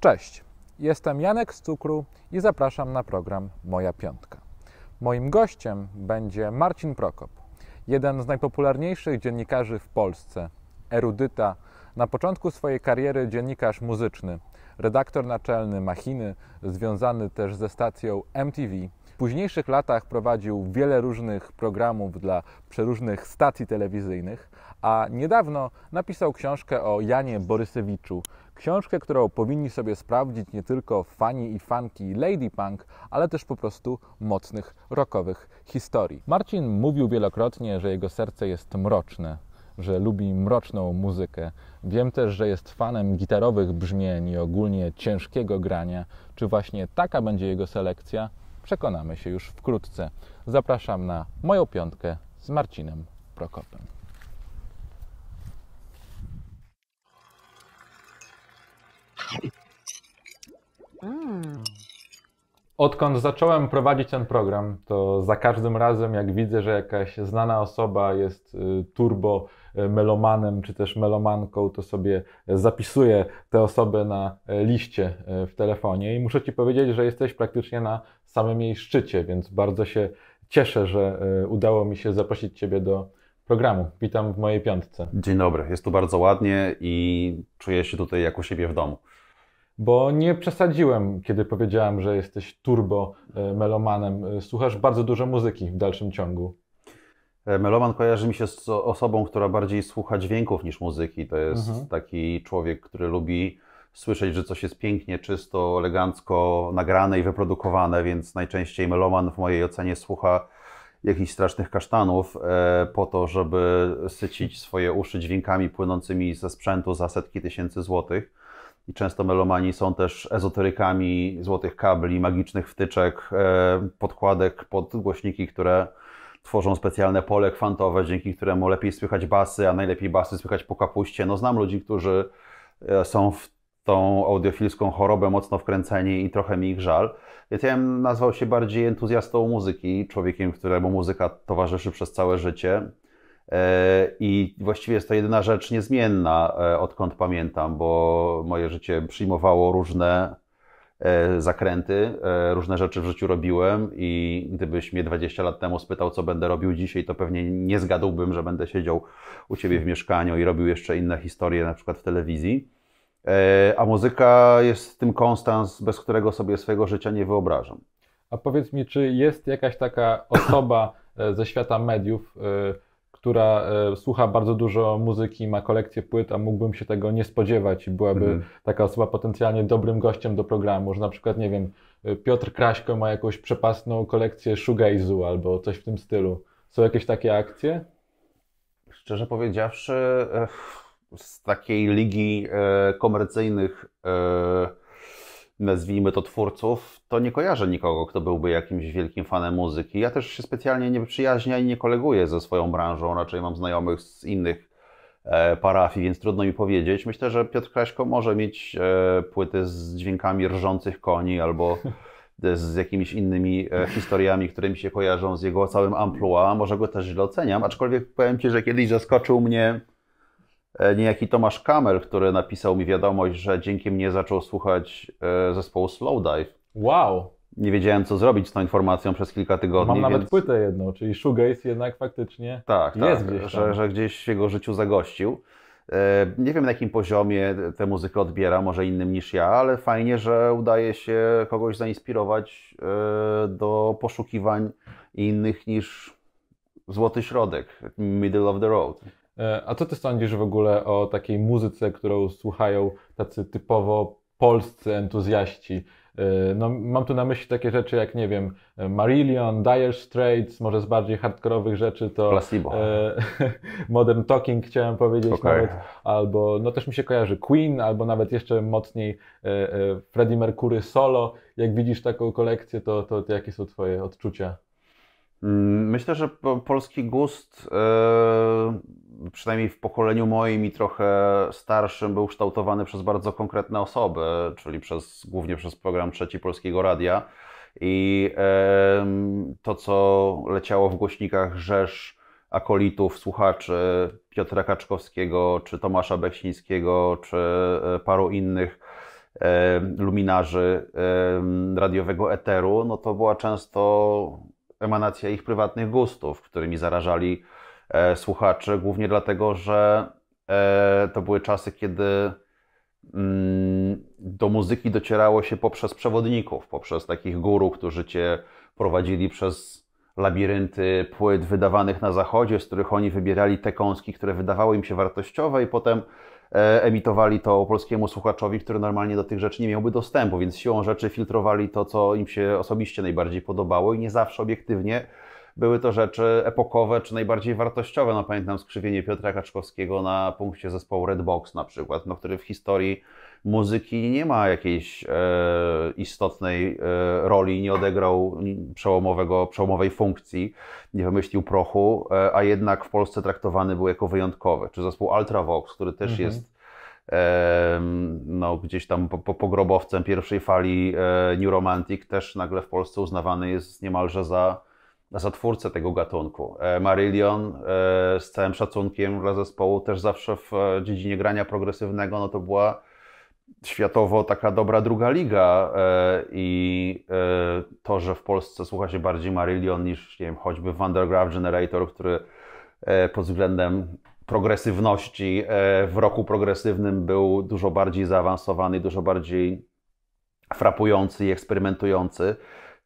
Cześć, jestem Janek z Cukru i zapraszam na program Moja Piątka. Moim gościem będzie Marcin Prokop, jeden z najpopularniejszych dziennikarzy w Polsce, erudyta, na początku swojej kariery dziennikarz muzyczny, redaktor naczelny Machiny, związany też ze stacją MTV, późniejszych latach prowadził wiele różnych programów dla przeróżnych stacji telewizyjnych, a niedawno napisał książkę o Janie Borysewiczu. Książkę, którą powinni sobie sprawdzić nie tylko fani i fanki Lady Punk, ale też po prostu mocnych rockowych historii. Marcin mówił wielokrotnie, że jego serce jest mroczne, że lubi mroczną muzykę. Wiem też, że jest fanem gitarowych brzmień i ogólnie ciężkiego grania. Czy właśnie taka będzie jego selekcja? przekonamy się już wkrótce. Zapraszam na moją piątkę z Marcinem Prokopem. Mm. Odkąd zacząłem prowadzić ten program, to za każdym razem, jak widzę, że jakaś znana osoba jest y, turbo y, melomanem czy też melomanką, to sobie zapisuję te osoby na y, liście w telefonie i muszę Ci powiedzieć, że jesteś praktycznie na samym jej szczycie, więc bardzo się cieszę, że e, udało mi się zaprosić Ciebie do programu. Witam w mojej piątce. Dzień dobry, jest tu bardzo ładnie i czuję się tutaj jak u siebie w domu. Bo nie przesadziłem, kiedy powiedziałem, że jesteś turbo e, melomanem. E, słuchasz bardzo dużo muzyki w dalszym ciągu. Meloman kojarzy mi się z osobą, która bardziej słucha dźwięków niż muzyki. To jest mhm. taki człowiek, który lubi słyszeć, że coś jest pięknie, czysto, elegancko nagrane i wyprodukowane, więc najczęściej meloman w mojej ocenie słucha jakichś strasznych kasztanów e, po to, żeby sycić swoje uszy dźwiękami płynącymi ze sprzętu za setki tysięcy złotych. I często melomani są też ezoterykami złotych kabli, magicznych wtyczek, e, podkładek pod głośniki, które tworzą specjalne pole kwantowe, dzięki któremu lepiej słychać basy, a najlepiej basy słychać po kapuście. No znam ludzi, którzy e, są w tą audiofilską chorobę mocno wkręceni i trochę mi ich żal. Więc ja bym nazwał się bardziej entuzjastą muzyki, człowiekiem, któremu muzyka towarzyszy przez całe życie. E, I właściwie jest to jedyna rzecz niezmienna, e, odkąd pamiętam, bo moje życie przyjmowało różne e, zakręty, różne rzeczy w życiu robiłem i gdybyś mnie 20 lat temu spytał, co będę robił dzisiaj, to pewnie nie zgadłbym, że będę siedział u Ciebie w mieszkaniu i robił jeszcze inne historie, na przykład w telewizji. E, a muzyka jest tym konstans, bez którego sobie swojego życia nie wyobrażam. A powiedz mi, czy jest jakaś taka osoba e, ze świata mediów, e, która słucha bardzo dużo muzyki, ma kolekcję płyt, a mógłbym się tego nie spodziewać i byłaby mhm. taka osoba potencjalnie dobrym gościem do programu, że na przykład, nie wiem, Piotr Kraśko ma jakąś przepastną kolekcję shoegaze'u albo coś w tym stylu. Są jakieś takie akcje? Szczerze powiedziawszy, ech z takiej ligi e, komercyjnych, e, nazwijmy to twórców, to nie kojarzę nikogo, kto byłby jakimś wielkim fanem muzyki. Ja też się specjalnie nie przyjaźnię i nie koleguję ze swoją branżą, raczej mam znajomych z innych e, parafii, więc trudno mi powiedzieć. Myślę, że Piotr Kraśko może mieć płyty z dźwiękami rżących koni albo z jakimiś innymi historiami, które mi się kojarzą z jego całym amplua. Może go też źle oceniam, aczkolwiek powiem Ci, że kiedyś zaskoczył mnie E, niejaki Tomasz Kamel, który napisał mi wiadomość, że dzięki mnie zaczął słuchać e, zespołu Slowdive. Wow! Nie wiedziałem, co zrobić z tą informacją przez kilka tygodni. Mam nawet więc... płytę jedną, czyli Shoegaze jednak faktycznie tak, tak jest tak, gdzieś że, że, gdzieś w jego życiu zagościł. E, nie wiem na jakim poziomie tę muzykę odbiera, może innym niż ja, ale fajnie, że udaje się kogoś zainspirować do poszukiwań innych niż złoty środek, middle of the road. E, a co ty sądzisz w ogóle o takiej muzyce, którą słuchają tacy typowo polscy entuzjaści? E, no, mam tu na myśli takie rzeczy jak, nie wiem, Marillion, Dire Straits, może z bardziej hardkorowych rzeczy to Placebo. E, Modern Talking chciałem powiedzieć okay. nawet, albo no też mi się kojarzy Queen, albo nawet jeszcze mocniej e, e, Freddie Mercury solo. Jak widzisz taką kolekcję, to, to, to jakie są twoje odczucia? Mm, myślę, że polski gust, e, przynajmniej w pokoleniu moim i trochę starszym, był kształtowany przez bardzo konkretne osoby, czyli przez, głównie przez program Trzeci Polskiego Radia. I to, co leciało w głośnikach Rzesz, akolitów, słuchaczy Piotra Kaczkowskiego, czy Tomasza Beksińskiego, czy e, paru innych e, luminarzy radiowego eteru, no to była często emanacja ich prywatnych gustów, którymi zarażali e, słuchaczy, głównie dlatego, że e, to były czasy, kiedy mm, do muzyki docierało się poprzez przewodników, poprzez takich guru, którzy cię prowadzili przez labirynty płyt wydawanych na zachodzie, z których oni wybierali te kąski, które wydawały im się wartościowe i potem E, emitowali to polskiemu słuchaczowi, który normalnie do tych rzeczy nie miałby dostępu, więc siłą rzeczy filtrowali to, co im się osobiście najbardziej podobało i nie zawsze obiektywnie były to rzeczy epokowe czy najbardziej wartościowe. No, pamiętam skrzywienie Piotra Kaczkowskiego na punkcie zespołu Red Box na przykład, no, który w historii muzyki nie ma jakiejś e, istotnej e, roli, nie odegrał przełomowego, przełomowej funkcji, nie wymyślił prochu, e, a jednak w Polsce traktowany był jako wyjątkowy. Czy zespół Ultravox, który też mhm. jest no, gdzieś tam po, po, pogrobowcem pierwszej fali e, New Romantic, też nagle w Polsce uznawany jest niemalże za za twórcę tego gatunku. E, Marillion e, z całym szacunkiem dla zespołu też zawsze w dziedzinie grania progresywnego, no to była światowo taka dobra druga liga e, i e, to, że w Polsce słucha się bardziej Marillion niż, nie wiem, choćby Vandergraph Generator, który e, pod względem progresywności w roku progresywnym był dużo bardziej zaawansowany, dużo bardziej frapujący i eksperymentujący,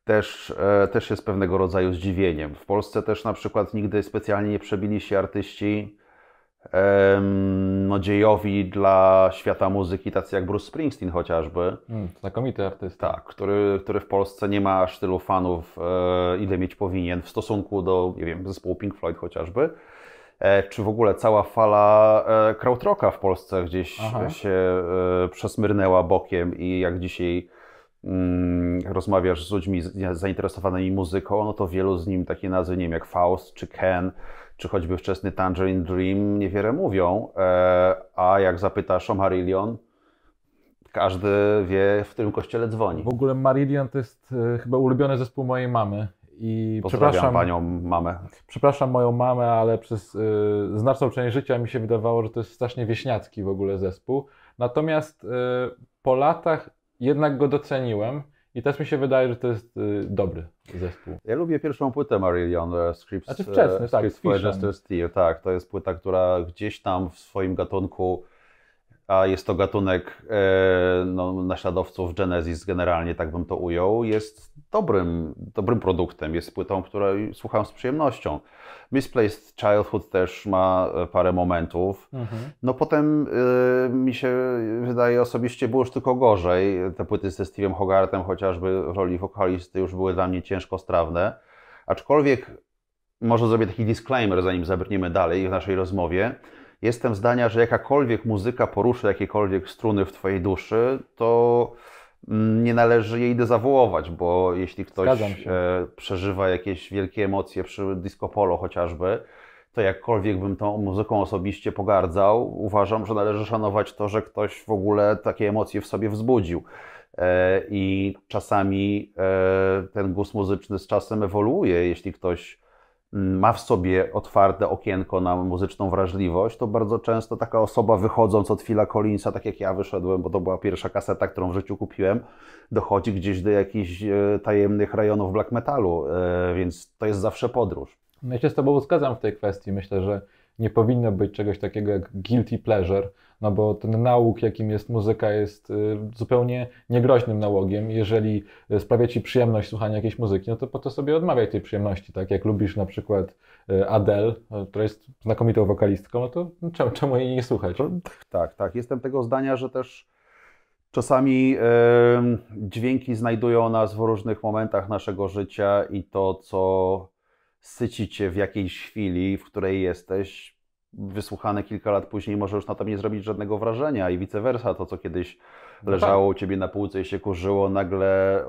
też, też jest pewnego rodzaju zdziwieniem. W Polsce też na przykład nigdy specjalnie nie przebili się artyści no, dziejowi dla świata muzyki, tacy jak Bruce Springsteen chociażby. Hmm, znakomity artysta. Tak, który, który w Polsce nie ma aż tylu fanów, e, ile mieć powinien w stosunku do, nie wiem, zespołu Pink Floyd chociażby. E, czy w ogóle cała fala e, krautrocka w Polsce gdzieś Aha. się e, przesmyrnęła bokiem i jak dzisiaj mm, rozmawiasz z ludźmi zainteresowanymi muzyką, no to wielu z nim takie nazwy, nie wiem, jak Faust czy Ken, czy choćby wczesny Tangerine Dream niewiele mówią, e, a jak zapytasz o Marillion, każdy wie, w którym kościele dzwoni. W ogóle Marillion to jest e, chyba ulubiony zespół mojej mamy. I przepraszam panią mamę. Przepraszam moją mamę, ale przez y, znaczną część życia mi się wydawało, że to jest strasznie wieśniacki w ogóle zespół. Natomiast y, po latach jednak go doceniłem i też mi się wydaje, że to jest y, dobry zespół. Ja lubię pierwszą płytę Marillion, e, Scripts, znaczy wczesny, e, tak, Scripts for Justice Steel". Tak, to jest płyta, która gdzieś tam w swoim gatunku, a jest to gatunek e, no, naśladowców Genesis generalnie, tak bym to ujął, jest dobrym, dobrym produktem, jest płytą, której słucham z przyjemnością. Misplaced Childhood też ma e, parę momentów. Mhm. No potem y, mi się wydaje osobiście było już tylko gorzej. Te płyty ze Steve'em Hogartem chociażby w roli wokalisty już były dla mnie ciężko strawne. Aczkolwiek może zrobię taki disclaimer, zanim zabrniemy dalej w naszej rozmowie. Jestem zdania, że jakakolwiek muzyka poruszy jakiekolwiek struny w Twojej duszy, to nie należy jej dezawołować, bo jeśli ktoś e, przeżywa jakieś wielkie emocje przy disco polo chociażby, to jakkolwiek bym tą muzyką osobiście pogardzał, uważam, że należy szanować to, że ktoś w ogóle takie emocje w sobie wzbudził. E, I czasami e, ten gust muzyczny z czasem ewoluuje. Jeśli ktoś Mm, ma w sobie otwarte okienko na muzyczną wrażliwość, to bardzo często taka osoba wychodząc od Phila Collinsa, tak jak ja wyszedłem, bo to była pierwsza kaseta, którą w życiu kupiłem, dochodzi gdzieś do jakichś e, tajemnych rejonów black metalu, e, więc to jest zawsze podróż. No ja się z Tobą zgadzam w tej kwestii. Myślę, że nie powinno być czegoś takiego jak guilty pleasure, no bo ten nauk, jakim jest muzyka, jest y, zupełnie niegroźnym nałogiem. Jeżeli y, sprawia ci przyjemność słuchania jakiejś muzyki, no to po to sobie odmawiaj tej przyjemności, tak jak lubisz na przykład y, Adele, która jest znakomitą wokalistką, no to czemu, czemu jej nie słuchać? Tak, tak. Jestem tego zdania, że też czasami yy, dźwięki znajdują nas w różnych momentach naszego życia i to, co syci cię w jakiejś chwili, w której jesteś, wysłuchane kilka lat później może już na tobie nie zrobić żadnego wrażenia i vice versa, to co kiedyś no tak. leżało u ciebie na półce i się kurzyło, nagle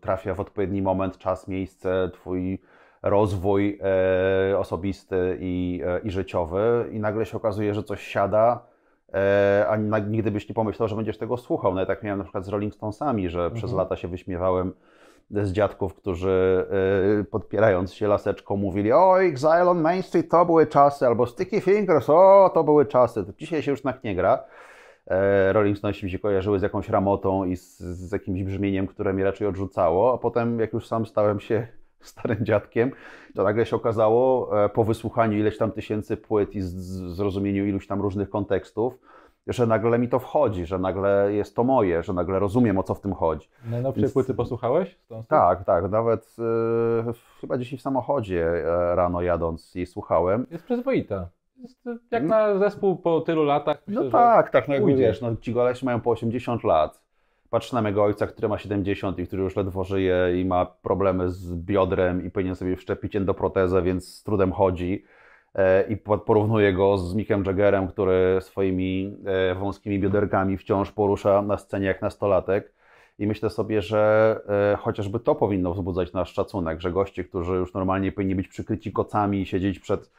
trafia w odpowiedni moment, czas, miejsce, twój rozwój e, osobisty i, e, i życiowy i nagle się okazuje, że coś siada, e, a nigdy byś nie pomyślał, że będziesz tego słuchał. No ja tak miałem na przykład z Rolling Stonesami, że mhm. przez lata się wyśmiewałem z dziadków, którzy e, podpierając się laseczką mówili o Exile on Main Street to były czasy, albo Sticky Fingers, o to były czasy. Dzisiaj się już tak nie gra. E, Rolling Stones mi się kojarzyły z jakąś ramotą i z, z jakimś brzmieniem, które mi raczej odrzucało, a potem jak już sam stałem się starym dziadkiem, to nagle się okazało e, po wysłuchaniu ileś tam tysięcy płyt i zrozumieniu iluś tam różnych kontekstów, że nagle mi to wchodzi, że nagle jest to moje, że nagle rozumiem o co w tym chodzi. Najnowsze Więc... płyty posłuchałeś? Tak, tak. Nawet yy, chyba dzisiaj w samochodzie yy, rano jadąc i słuchałem. Jest przyzwoita. Jest, y, jak no. na zespół po tylu latach. Myślę, no tak, tak, no jak no, ci goleści mają po 80 lat. Patrz na mego ojca, który ma 70 i który już ledwo żyje i ma problemy z biodrem i powinien sobie wszczepić endoprotezę, więc z trudem chodzi E, i porównuję go z Mickiem Jaggerem, który swoimi e, wąskimi bioderkami wciąż porusza na scenie jak nastolatek. I myślę sobie, że e, chociażby to powinno wzbudzać nasz szacunek, że goście, którzy już normalnie powinni być przykryci kocami, siedzieć przed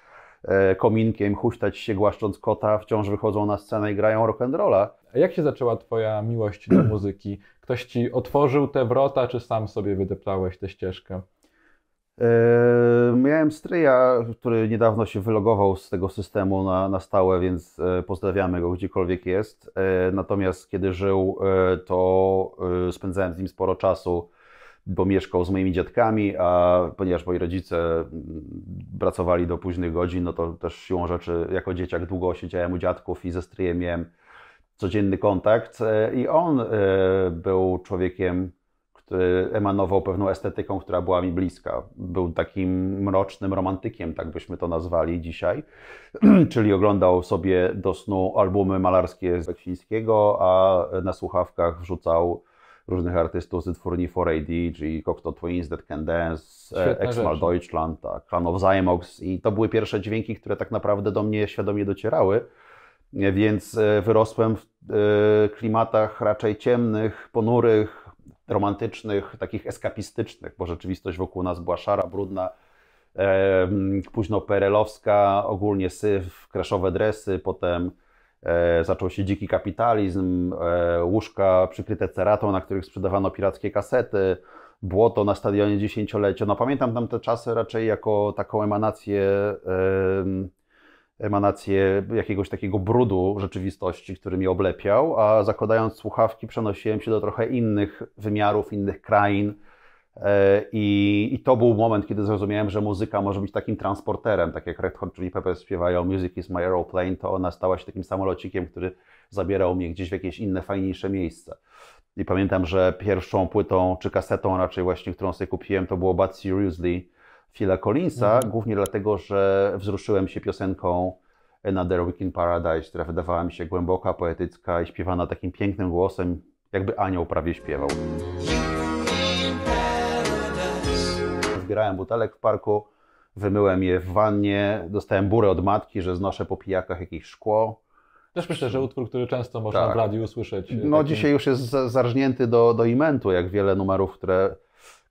kominkiem, huśtać się, głaszcząc kota, wciąż wychodzą na scenę i grają rock'n'rolla. jak się zaczęła Twoja miłość do muzyki? Ktoś Ci otworzył te wrota, czy sam sobie wydeptałeś tę ścieżkę? Yy, miałem stryja, który niedawno się wylogował z tego systemu na, na stałe, więc yy, pozdrawiamy go gdziekolwiek jest. Yy, natomiast kiedy żył, to spędzałem z nim sporo czasu, bo mieszkał z moimi dziadkami, a ponieważ moi rodzice mm, pracowali do późnych godzin, no to też siłą rzeczy jako dzieciak długo siedziałem u dziadków i ze stryjem miałem codzienny kontakt. I on był człowiekiem który emanował pewną estetyką, która była mi bliska. Był takim mrocznym romantykiem, tak byśmy to nazwali dzisiaj, czyli oglądał sobie do snu albumy malarskie z Beksińskiego, a na słuchawkach wrzucał różnych artystów z twórni 4AD, czyli Cocteau Twins, Dead Can Dance, e, Exmal Deutschland, tak, Clan of Zymox i to były pierwsze dźwięki, które tak naprawdę do mnie świadomie docierały więc e, wyrosłem w e, klimatach raczej ciemnych, ponurych, romantycznych, takich eskapistycznych, bo rzeczywistość wokół nas była szara, brudna, późno perelowska, ogólnie syf, kreszowe dresy, potem e, zaczął się dziki kapitalizm, e, łóżka przykryte ceratą, na których sprzedawano pirackie kasety, błoto na stadionie dziesięciolecia. No pamiętam tam te czasy raczej jako taką emanację emanację jakiegoś takiego brudu rzeczywistości, który mi oblepiał, a zakładając słuchawki przenosiłem się do trochę innych wymiarów, innych krain. E, I, I, to był moment, kiedy zrozumiałem, że muzyka może być takim transporterem, tak jak Red Hot Chili Peppers śpiewają Music is my aeroplane, to ona stała się takim samolocikiem, który zabierał mnie gdzieś w jakieś inne, fajniejsze miejsce. I pamiętam, że pierwszą płytą, czy kasetą raczej właśnie, którą sobie kupiłem, to było Bad Seriously Phila Collinsa, mhm. głównie dlatego, że wzruszyłem się piosenką Another Week in Paradise, która wydawała mi się głęboka, poetycka i śpiewana takim pięknym głosem, jakby anioł prawie śpiewał. Zbierałem butelek w parku, wymyłem je w wannie, dostałem burę od matki, że znoszę po pijakach jakieś szkło. Też myślę, że utwór, który często można tak. w radiu usłyszeć. No takim... dzisiaj już jest zarżnięty do, do imentu, jak wiele numerów, które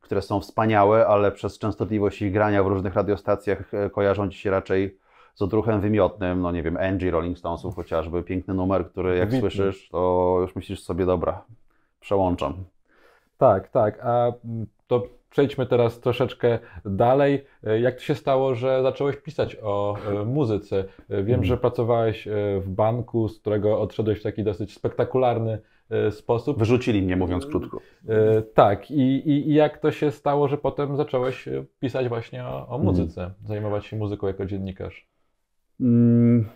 które są wspaniałe, ale przez częstotliwość ich grania w różnych radiostacjach e, kojarzą ci się raczej z odruchem wymiotnym, no nie wiem, Angie Rolling Stonesów chociażby, piękny numer, który jak Witny. słyszysz, to już myślisz sobie, dobra, przełączam. Tak, tak, a mm, to przejdźmy teraz troszeczkę dalej. E, jak to się stało, że zacząłeś pisać o e, muzyce? Wiem, hmm. że pracowałeś w banku, z którego odszedłeś w taki dosyć spektakularny E, sposób. Wyrzucili mnie, mówiąc krótko. E, tak, i, i, jak to się stało, że potem zacząłeś e, pisać właśnie o, o mhm. muzyce, mm. zajmować się muzyką jako dziennikarz? Mm,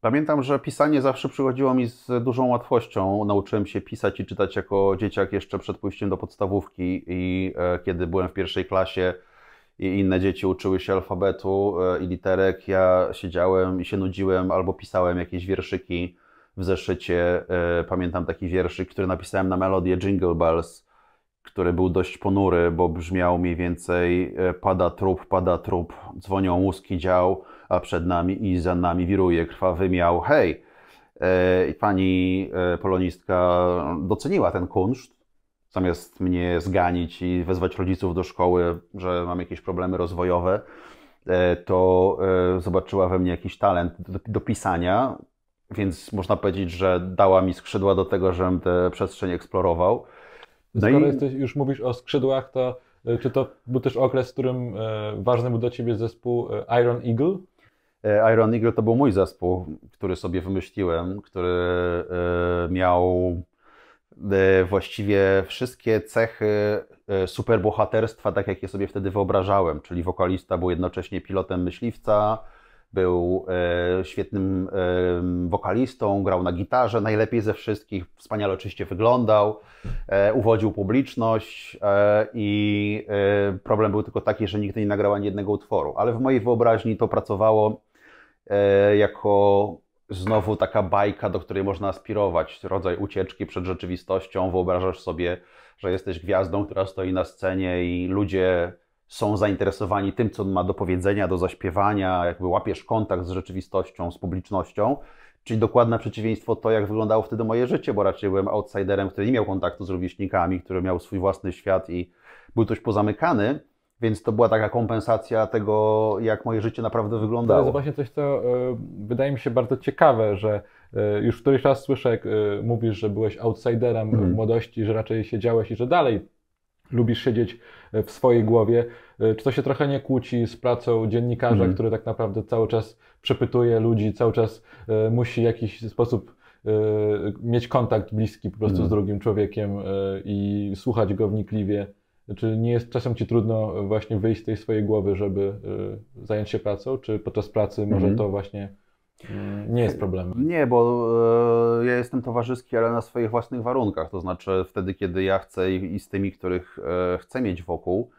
pamiętam, że pisanie zawsze przychodziło mi z dużą łatwością. Nauczyłem się pisać i czytać jako dzieciak jeszcze przed pójściem do podstawówki i kiedy byłem w pierwszej klasie, i inne dzieci uczyły się alfabetu i literek. Ja siedziałem i się nudziłem albo pisałem jakieś wierszyki w zeszycie, e, pamiętam taki wierszyk, który napisałem na melodię Jingle Bells, który był dość ponury, bo brzmiał mniej więcej e, pada trup, pada trup, dzwonią łuski dział, a przed nami i za nami wiruje krwawy miał. Hej! E, pani polonistka doceniła ten kunszt, zamiast mnie zganić i wezwać rodziców do szkoły, że mam jakieś problemy rozwojowe, to zobaczyła we mnie jakiś talent do, do pisania więc można powiedzieć, że dała mi skrzydła do tego, żebym tę przestrzeń eksplorował. No Skoro i... jesteś, już mówisz o skrzydłach, to e, czy to był też okres, w którym e, ważny był dla Ciebie zespół e, Iron Eagle? Iron Eagle to był mój zespół, który sobie wymyśliłem, który miał właściwie wszystkie cechy superbohaterstwa, tak jak je sobie wtedy wyobrażałem, czyli wokalista był jednocześnie pilotem myśliwca, był e, świetnym e, wokalistą, grał na gitarze najlepiej ze wszystkich, wspaniale oczywiście wyglądał, e, uwodził publiczność i problem był tylko taki, że nikt nie nagrał ani jednego utworu. Ale w mojej wyobraźni to pracowało jako znowu taka bajka, do której można aspirować, rodzaj ucieczki przed rzeczywistością. Wyobrażasz sobie, że jesteś gwiazdą, która stoi na scenie i ludzie są zainteresowani tym, co on ma do powiedzenia, do zaśpiewania, jakby łapiesz kontakt z rzeczywistością, z publicznością. Czyli dokładne przeciwieństwo to, jak wyglądało wtedy moje życie, bo raczej byłem outsiderem, który nie miał kontaktu z rówieśnikami, który miał swój własny świat i był dość pozamykany. Więc to była taka kompensacja tego, jak moje życie naprawdę wyglądało. To jest właśnie coś, co y, wydaje mi się bardzo ciekawe, że y, już któryś raz słyszę, jak y, mówisz, że byłeś outsiderem mm. w młodości, że raczej siedziałeś i że dalej lubisz siedzieć e, w swojej głowie. E, czy to się trochę nie kłóci z pracą dziennikarza, mhm. który tak naprawdę cały czas przepytuje ludzi, cały czas e, musi w jakiś sposób mieć kontakt bliski po prostu mhm. z drugim człowiekiem i słuchać go wnikliwie? Czy nie jest czasem ci trudno właśnie wyjść z tej swojej głowy, żeby zająć się pracą? Czy podczas pracy może mhm. to właśnie Mm, nie jest problemem. Nie, bo e, ja jestem towarzyski, ale na swoich własnych warunkach, to znaczy wtedy, kiedy ja chcę i, z tymi, których e, chcę mieć wokół.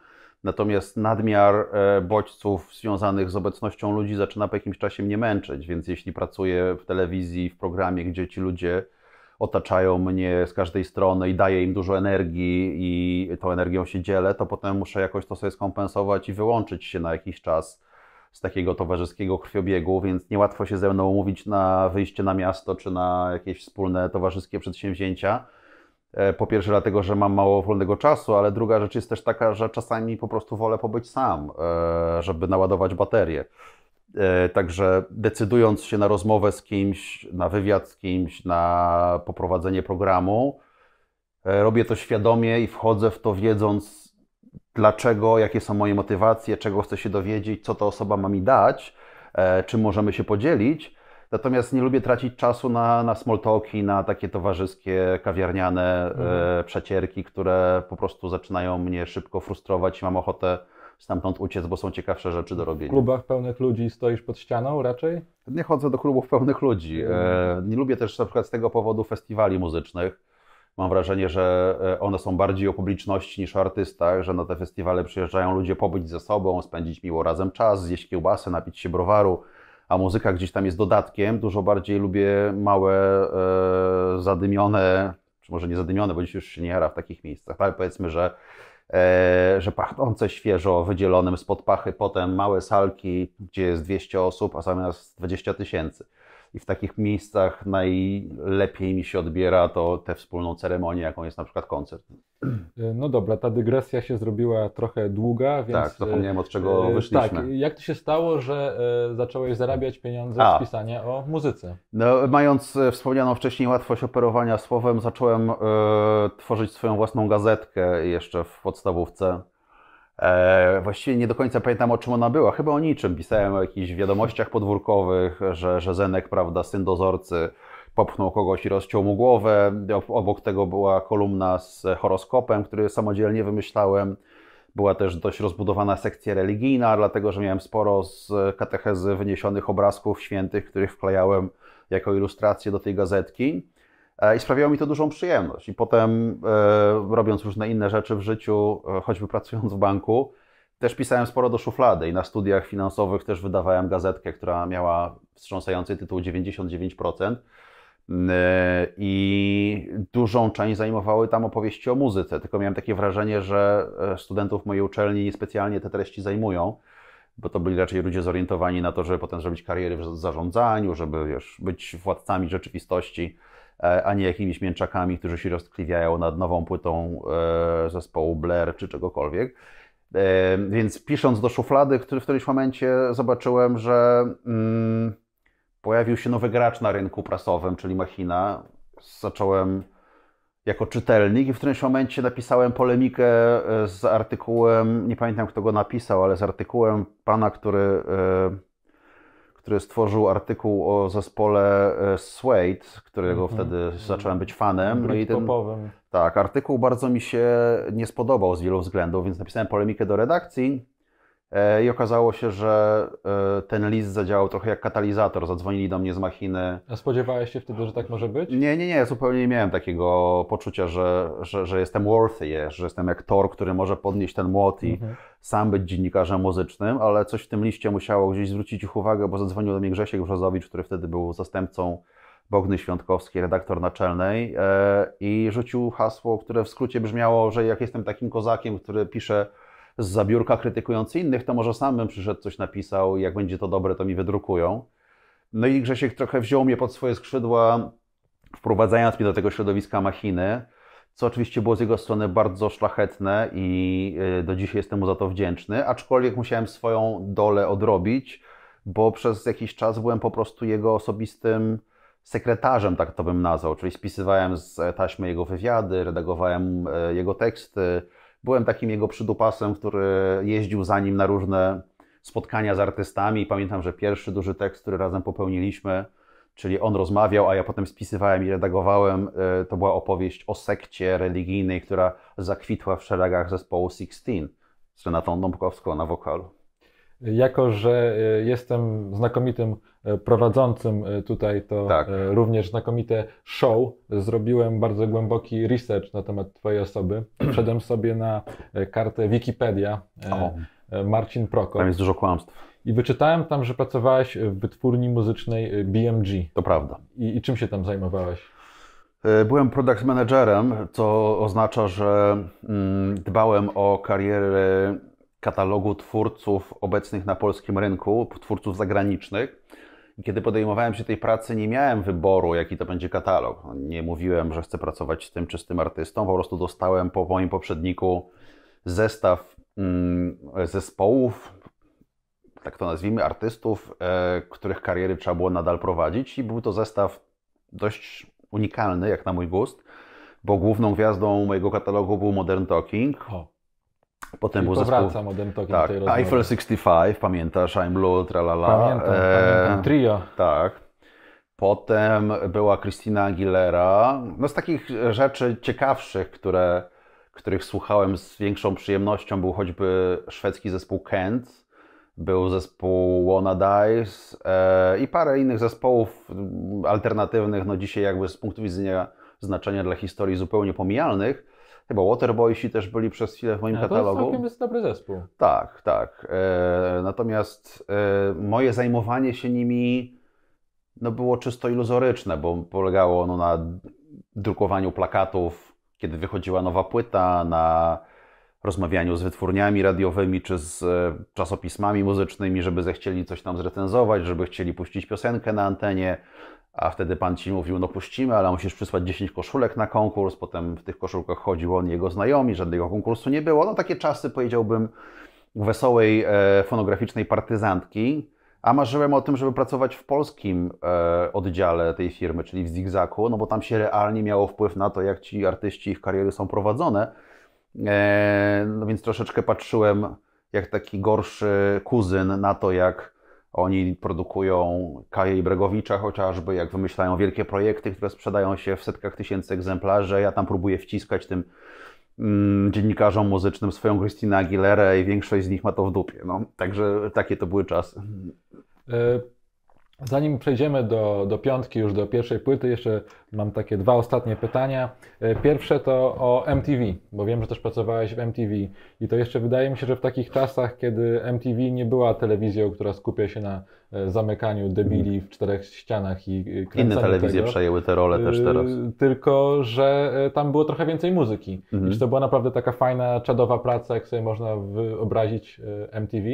Natomiast nadmiar e, bodźców związanych z obecnością ludzi zaczyna po jakimś czasie mnie męczyć, więc jeśli pracuję w telewizji, w programie, gdzie ci ludzie otaczają mnie z każdej strony i daję im dużo energii i tą energią się dzielę, to potem muszę jakoś to sobie skompensować i wyłączyć się na jakiś czas z takiego towarzyskiego krwiobiegu, więc niełatwo się ze mną umówić na wyjście na miasto czy na jakieś wspólne towarzyskie przedsięwzięcia. E, po pierwsze, dlatego, że mam mało wolnego czasu, ale druga rzecz jest też taka, że czasami po prostu wolę pobyć sam, e, żeby naładować baterię. E, także decydując się na rozmowę z kimś, na wywiad z kimś, na poprowadzenie programu, robię to świadomie i wchodzę w to wiedząc, dlaczego, jakie są moje motywacje, czego chcę się dowiedzieć, co ta osoba ma mi dać, e, czym możemy się podzielić. Natomiast nie lubię tracić czasu na, na small talki, na takie towarzyskie, kawiarniane e, mhm. przecierki, które po prostu zaczynają mnie szybko frustrować i mam ochotę stamtąd uciec, bo są ciekawsze rzeczy do robienia. W klubach pełnych ludzi stoisz pod ścianą raczej? Nie chodzę do klubów pełnych ludzi. E, nie lubię też na przykład z tego powodu festiwali muzycznych Mam wrażenie, że e, one są bardziej o publiczności niż o artystach, że na te festiwale przyjeżdżają ludzie pobyć ze sobą, spędzić miło razem czas, zjeść kiełbasę, napić się browaru, a muzyka gdzieś tam jest dodatkiem. Dużo bardziej lubię małe, e, zadymione, czy może nie zadymione, bo dziś już się nie jara w takich miejscach, ale powiedzmy, że E, że pachnące świeżo, wydzielonym spod pachy, potem małe salki, gdzie jest 200 osób, a zamiast 20 tysięcy i w takich miejscach najlepiej mi się odbiera to tę wspólną ceremonię, jaką jest na przykład koncert. No dobra, ta dygresja się zrobiła trochę długa, tak, więc... Tak, zapomniałem od czego e, wyszliśmy. Tak, jak to się stało, że e, zacząłeś zarabiać pieniądze A. z pisania o muzyce? No, mając wspomnianą wcześniej łatwość operowania słowem, zacząłem tworzyć swoją własną gazetkę jeszcze w podstawówce. E, właściwie nie do końca pamiętam, o czym ona była. Chyba o niczym. Pisałem o jakichś wiadomościach podwórkowych, że, że Zenek, prawda, syn dozorcy, popchnął kogoś i rozciął mu głowę. Obok tego była kolumna z horoskopem, który samodzielnie wymyślałem. Była też dość rozbudowana sekcja religijna, dlatego że miałem sporo z katechezy wyniesionych obrazków świętych, których wklejałem jako ilustrację do tej gazetki. E, I sprawiało mi to dużą przyjemność. I potem, e, robiąc różne inne rzeczy w życiu, e, choćby pracując w banku, też pisałem sporo do szuflady i na studiach finansowych też wydawałem gazetkę, która miała wstrząsający tytuł 99%. I dużą część zajmowały tam opowieści o muzyce. Tylko miałem takie wrażenie, że studentów mojej uczelni specjalnie te treści zajmują, bo to byli raczej ludzie zorientowani na to, żeby potem zrobić kariery w zarządzaniu, żeby wiesz, być władcami rzeczywistości. E, a nie jakimiś mięczakami, którzy się roztkliwiają nad nową płytą e, zespołu Blair czy czegokolwiek. E, więc pisząc do szuflady, który w którymś momencie zobaczyłem, że mm, pojawił się nowy gracz na rynku prasowym, czyli Machina. Zacząłem jako czytelnik i w którymś momencie napisałem polemikę z artykułem, nie pamiętam kto go napisał, ale z artykułem pana, który który stworzył artykuł o zespole e, Suede, którego mm wtedy zacząłem być fanem. No i ten, tak, artykuł bardzo mi się nie spodobał z wielu względów, więc napisałem polemikę do redakcji e, i okazało się, że e, ten list zadziałał trochę jak katalizator. Zadzwonili do mnie z machiny. A spodziewałeś się wtedy, że tak może być? Nie, nie, nie. Zupełnie nie miałem takiego poczucia, że, że, że jestem worthy, że jestem jak Thor, który może podnieść ten młot i mhm sam być dziennikarzem muzycznym, ale coś w tym liście musiało gdzieś zwrócić ich uwagę, bo zadzwonił do mnie Grzesiek Brzozowicz, który wtedy był zastępcą Bogny Świątkowskiej, redaktor naczelnej e, i rzucił hasło, które w skrócie brzmiało, że jak jestem takim kozakiem, który pisze z zabiórka krytykując innych, to może sam bym przyszedł, coś napisał i jak będzie to dobre, to mi wydrukują. No i Grzesiek trochę wziął mnie pod swoje skrzydła, wprowadzając mnie do tego środowiska machiny co oczywiście było z jego strony bardzo szlachetne i y, do dzisiaj jestem mu za to wdzięczny, aczkolwiek musiałem swoją dolę odrobić, bo przez jakiś czas byłem po prostu jego osobistym sekretarzem, tak to bym nazwał, czyli spisywałem z e, taśmy jego wywiady, redagowałem e, jego teksty, byłem takim jego przydupasem, który jeździł za nim na różne spotkania z artystami. Pamiętam, że pierwszy duży tekst, który razem popełniliśmy, czyli on rozmawiał, a ja potem spisywałem i redagowałem. E, to była opowieść o sekcie religijnej, która zakwitła w szeregach zespołu Sixteen z Renatą Dąbkowską na wokalu. Jako, że e, jestem znakomitym e, prowadzącym tutaj, to tak. również znakomite show. Zrobiłem bardzo głęboki research na temat Twojej osoby. Wszedłem sobie na kartę Wikipedia. O. Marcin Prokop. Tam jest dużo kłamstw. I wyczytałem tam, że pracowałeś w wytwórni muzycznej y, BMG. To prawda. I, i czym się tam zajmowałeś? E, byłem product managerem, co oznacza, że mm, dbałem o karierę katalogu twórców obecnych na polskim rynku, twórców zagranicznych. I kiedy podejmowałem się tej pracy, nie miałem wyboru, jaki to będzie katalog. Nie mówiłem, że chcę pracować z tym czy z tym artystą, po prostu dostałem po moim poprzedniku zestaw mm, zespołów, tak to nazwijmy, artystów, e, których kariery trzeba było nadal prowadzić i był to zestaw dość unikalny, jak na mój gust, bo główną gwiazdą mojego katalogu był Modern Talking. O. Potem był powraca zespół... Modern Talking tak, tej Eiffel 65, pamiętasz, I'm Blue, tralala. Pamiętam, e... pamiętam, trio. Tak. Potem była Christina Aguilera. No z takich rzeczy ciekawszych, które, których słuchałem z większą przyjemnością, był choćby szwedzki zespół Kent, był zespół Wanna Dice e, i parę innych zespołów mm, alternatywnych, no dzisiaj jakby z punktu widzenia znaczenia dla historii zupełnie pomijalnych. Chyba Waterboysi też byli przez chwilę w moim to katalogu. To całkiem jest dobry zespół. Tak, tak. E, natomiast e, moje zajmowanie się nimi no, było czysto iluzoryczne, bo polegało ono na drukowaniu plakatów, kiedy wychodziła nowa płyta, na rozmawianiu z wytwórniami radiowymi czy z e, czasopismami muzycznymi, żeby zechcieli coś tam zrecenzować, żeby chcieli puścić piosenkę na antenie, a wtedy pan ci mówił, no puścimy, ale musisz przysłać 10 koszulek na konkurs, potem w tych koszulkach chodził on jego znajomi, żadnego konkursu nie było. No takie czasy powiedziałbym wesołej e, fonograficznej partyzantki, a marzyłem o tym, żeby pracować w polskim e, oddziale tej firmy, czyli w Zigzaku, no bo tam się realnie miało wpływ na to, jak ci artyści, ich kariery są prowadzone E, no więc troszeczkę patrzyłem jak taki gorszy kuzyn na to, jak oni produkują Kaję i Bregowicza chociażby, jak wymyślają wielkie projekty, które sprzedają się w setkach tysięcy egzemplarzy. Ja tam próbuję wciskać tym mm, dziennikarzom muzycznym swoją Christina Aguilera i większość z nich ma to w dupie. No, także takie to były czasy. E, Zanim przejdziemy do, do piątki, już do pierwszej płyty, jeszcze mam takie dwa ostatnie pytania. E, pierwsze to o MTV, bo wiem, że też pracowałeś w MTV i to jeszcze wydaje mi się, że w takich czasach, kiedy MTV nie była telewizją, która skupia się na e, zamykaniu debili w czterech ścianach i e, Inne telewizje tego, przejęły te role też teraz. Tylko, że tam było trochę więcej muzyki. Mhm. I czy to była naprawdę taka fajna, czadowa praca, jak sobie można wyobrazić MTV?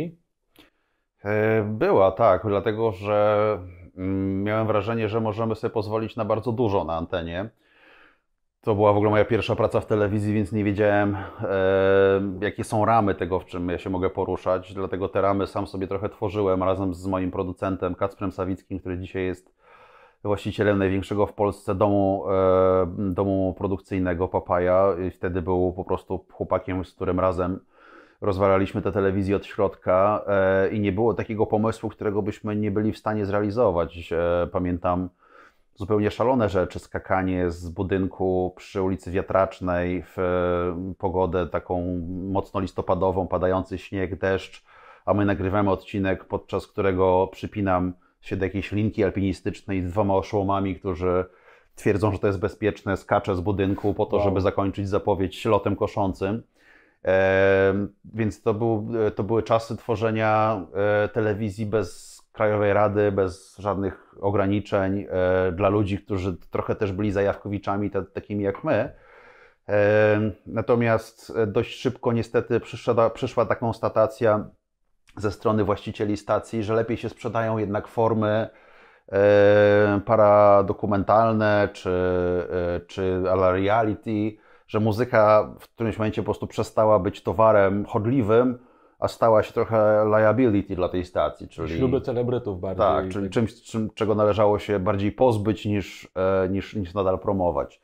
E, była, tak, dlatego że mm, miałem wrażenie, że możemy sobie pozwolić na bardzo dużo na antenie. To była w ogóle moja pierwsza praca w telewizji, więc nie wiedziałem, e, jakie są ramy tego, w czym ja się mogę poruszać. Dlatego te ramy sam sobie trochę tworzyłem razem z moim producentem Kacprem Sawickim, który dzisiaj jest właścicielem największego w Polsce domu, e, domu produkcyjnego Papaja. I wtedy był po prostu chłopakiem, z którym razem rozwalaliśmy tę telewizję od środka e, i nie było takiego pomysłu, którego byśmy nie byli w stanie zrealizować. E, pamiętam zupełnie szalone rzeczy, skakanie z budynku przy ulicy Wiatracznej w e, pogodę taką mocno listopadową, padający śnieg, deszcz, a my nagrywamy odcinek, podczas którego przypinam się do jakiejś linki alpinistycznej z dwoma oszołomami, którzy twierdzą, że to jest bezpieczne, skacze z budynku po to, wow. żeby zakończyć zapowiedź lotem koszącym. Więc to, był, e, to były czasy tworzenia e, telewizji bez Krajowej Rady, bez żadnych ograniczeń e, dla ludzi, którzy trochę też byli zajawkowiczami, takimi jak my. Natomiast dość szybko niestety przyszła, przyszła ta konstatacja ze strony właścicieli stacji, że lepiej się sprzedają jednak formy paradokumentalne czy, czy reality, że muzyka w którymś momencie po prostu przestała być towarem chodliwym, a stała się trochę liability dla tej stacji, czyli... Śluby celebrytów bardziej. Tak, czyli tak. czymś, czym, czego należało się bardziej pozbyć niż, e, niż, niż nadal promować.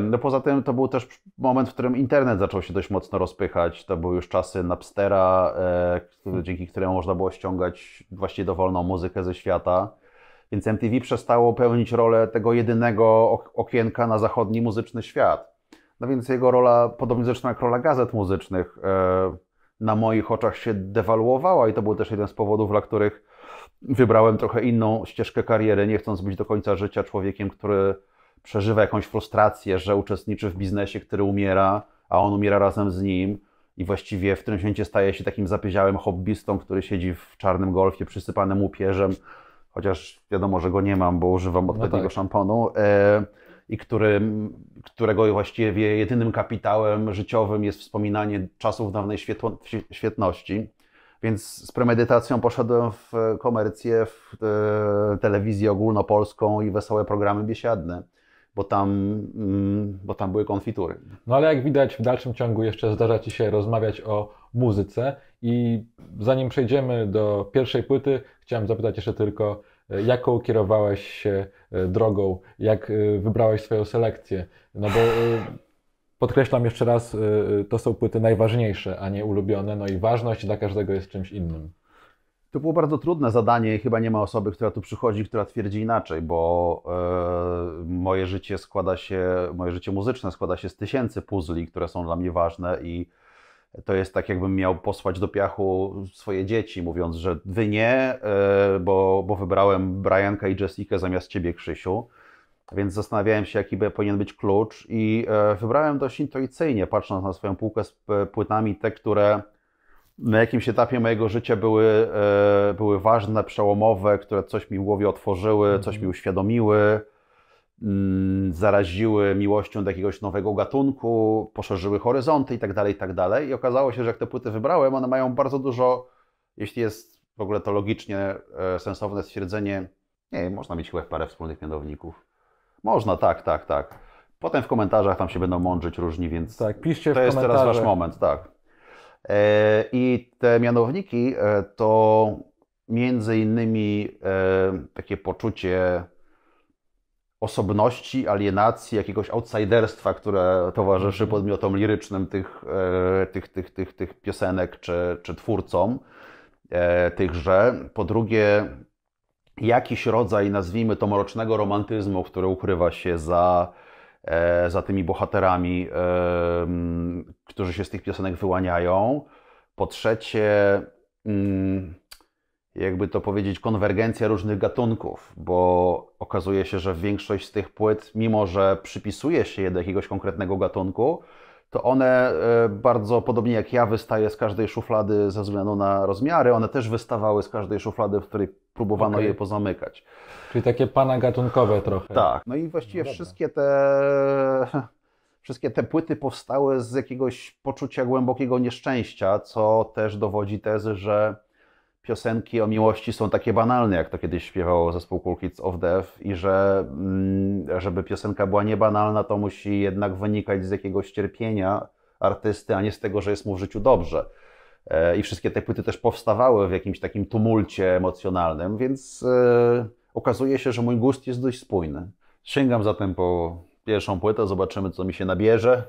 No poza tym to był też moment, w którym internet zaczął się dość mocno rozpychać. To były już czasy Napstera, e, hmm. dzięki któremu można było ściągać właściwie dowolną muzykę ze świata. Więc MTV przestało pełnić rolę tego jedynego okienka na zachodni muzyczny świat. No więc jego rola, podobnie zresztą jak rola gazet muzycznych, e, na moich oczach się dewaluowała i to był też jeden z powodów, dla których wybrałem trochę inną ścieżkę kariery, nie chcąc być do końca życia człowiekiem, który przeżywa jakąś frustrację, że uczestniczy w biznesie, który umiera, a on umiera razem z nim i właściwie w tym święcie staje się takim zapieziałym hobbystą, który siedzi w czarnym golfie przysypanym upierzem, chociaż wiadomo, że go nie mam, bo używam odpowiedniego no tak. szamponu. E, i który, którego właściwie jedynym kapitałem życiowym jest wspominanie czasów dawnej świetło, świetności. Więc z premedytacją poszedłem w komercję, w e, telewizję ogólnopolską i wesołe programy biesiadne, bo tam, mm, bo tam były konfitury. No ale jak widać, w dalszym ciągu jeszcze zdarza Ci się rozmawiać o muzyce. I zanim przejdziemy do pierwszej płyty, chciałem zapytać jeszcze tylko, jaką kierowałeś się e, drogą, jak e, wybrałeś swoją selekcję. No bo e, podkreślam jeszcze raz, to są płyty najważniejsze, a nie ulubione, no i ważność dla każdego jest czymś innym. To było bardzo trudne zadanie i chyba nie ma osoby, która tu przychodzi, która twierdzi inaczej, bo e, moje życie składa się, moje życie muzyczne składa się z tysięcy puzli, które są dla mnie ważne i to jest tak, jakbym miał posłać do piachu swoje dzieci, mówiąc, że wy nie, e, bo, bo wybrałem Brianka i Jessica zamiast ciebie, Krzysiu. Więc zastanawiałem się, jaki powinien być klucz, i e, wybrałem dość intuicyjnie, patrząc na swoją półkę z e, płytami, te, które na jakimś etapie mojego życia były, były ważne, przełomowe, które coś mi w głowie otworzyły, coś mhm. mi uświadomiły Mm, zaraziły miłością do jakiegoś nowego gatunku, poszerzyły horyzonty tak i tak dalej. I okazało się, że jak te płyty wybrałem, one mają bardzo dużo, jeśli jest w ogóle to logicznie e, sensowne stwierdzenie, nie, można mieć chyba parę wspólnych mianowników. Można, tak, tak, tak. Potem w komentarzach tam się będą mądrzyć różni, więc tak, piszcie to jest teraz wasz moment, tak. E, I te mianowniki e, to między innymi takie poczucie osobności, alienacji, jakiegoś outsiderstwa, które towarzyszy mhm. podmiotom lirycznym tych, e, tych, tych, tych, tych piosenek czy, czy twórcom e, tychże. Po drugie, jakiś rodzaj, nazwijmy to, mrocznego romantyzmu, który ukrywa się za, e, za tymi bohaterami, którzy się z tych piosenek wyłaniają. Po trzecie, mm, jakby to powiedzieć, konwergencja różnych gatunków, bo okazuje się, że większość z tych płyt, mimo że przypisuje się je do jakiegoś konkretnego gatunku, to one e, bardzo podobnie jak ja wystaje z każdej szuflady ze względu na rozmiary, one też wystawały z każdej szuflady, w której próbowano okay. je pozamykać. Czyli takie pana gatunkowe trochę. Tak. No i no właściwie no wszystkie te wszystkie te płyty powstały z jakiegoś poczucia głębokiego nieszczęścia, co też dowodzi tezy, że piosenki o miłości są takie banalne, jak to kiedyś śpiewało zespół Cool Kids of Death i że mm, żeby piosenka była niebanalna, to musi jednak wynikać z jakiegoś cierpienia artysty, a nie z tego, że jest mu w życiu dobrze. E, I wszystkie te płyty też powstawały w jakimś takim tumulcie emocjonalnym, więc e, okazuje się, że mój gust jest dość spójny. Sięgam zatem po pierwszą płytę, zobaczymy co mi się nabierze.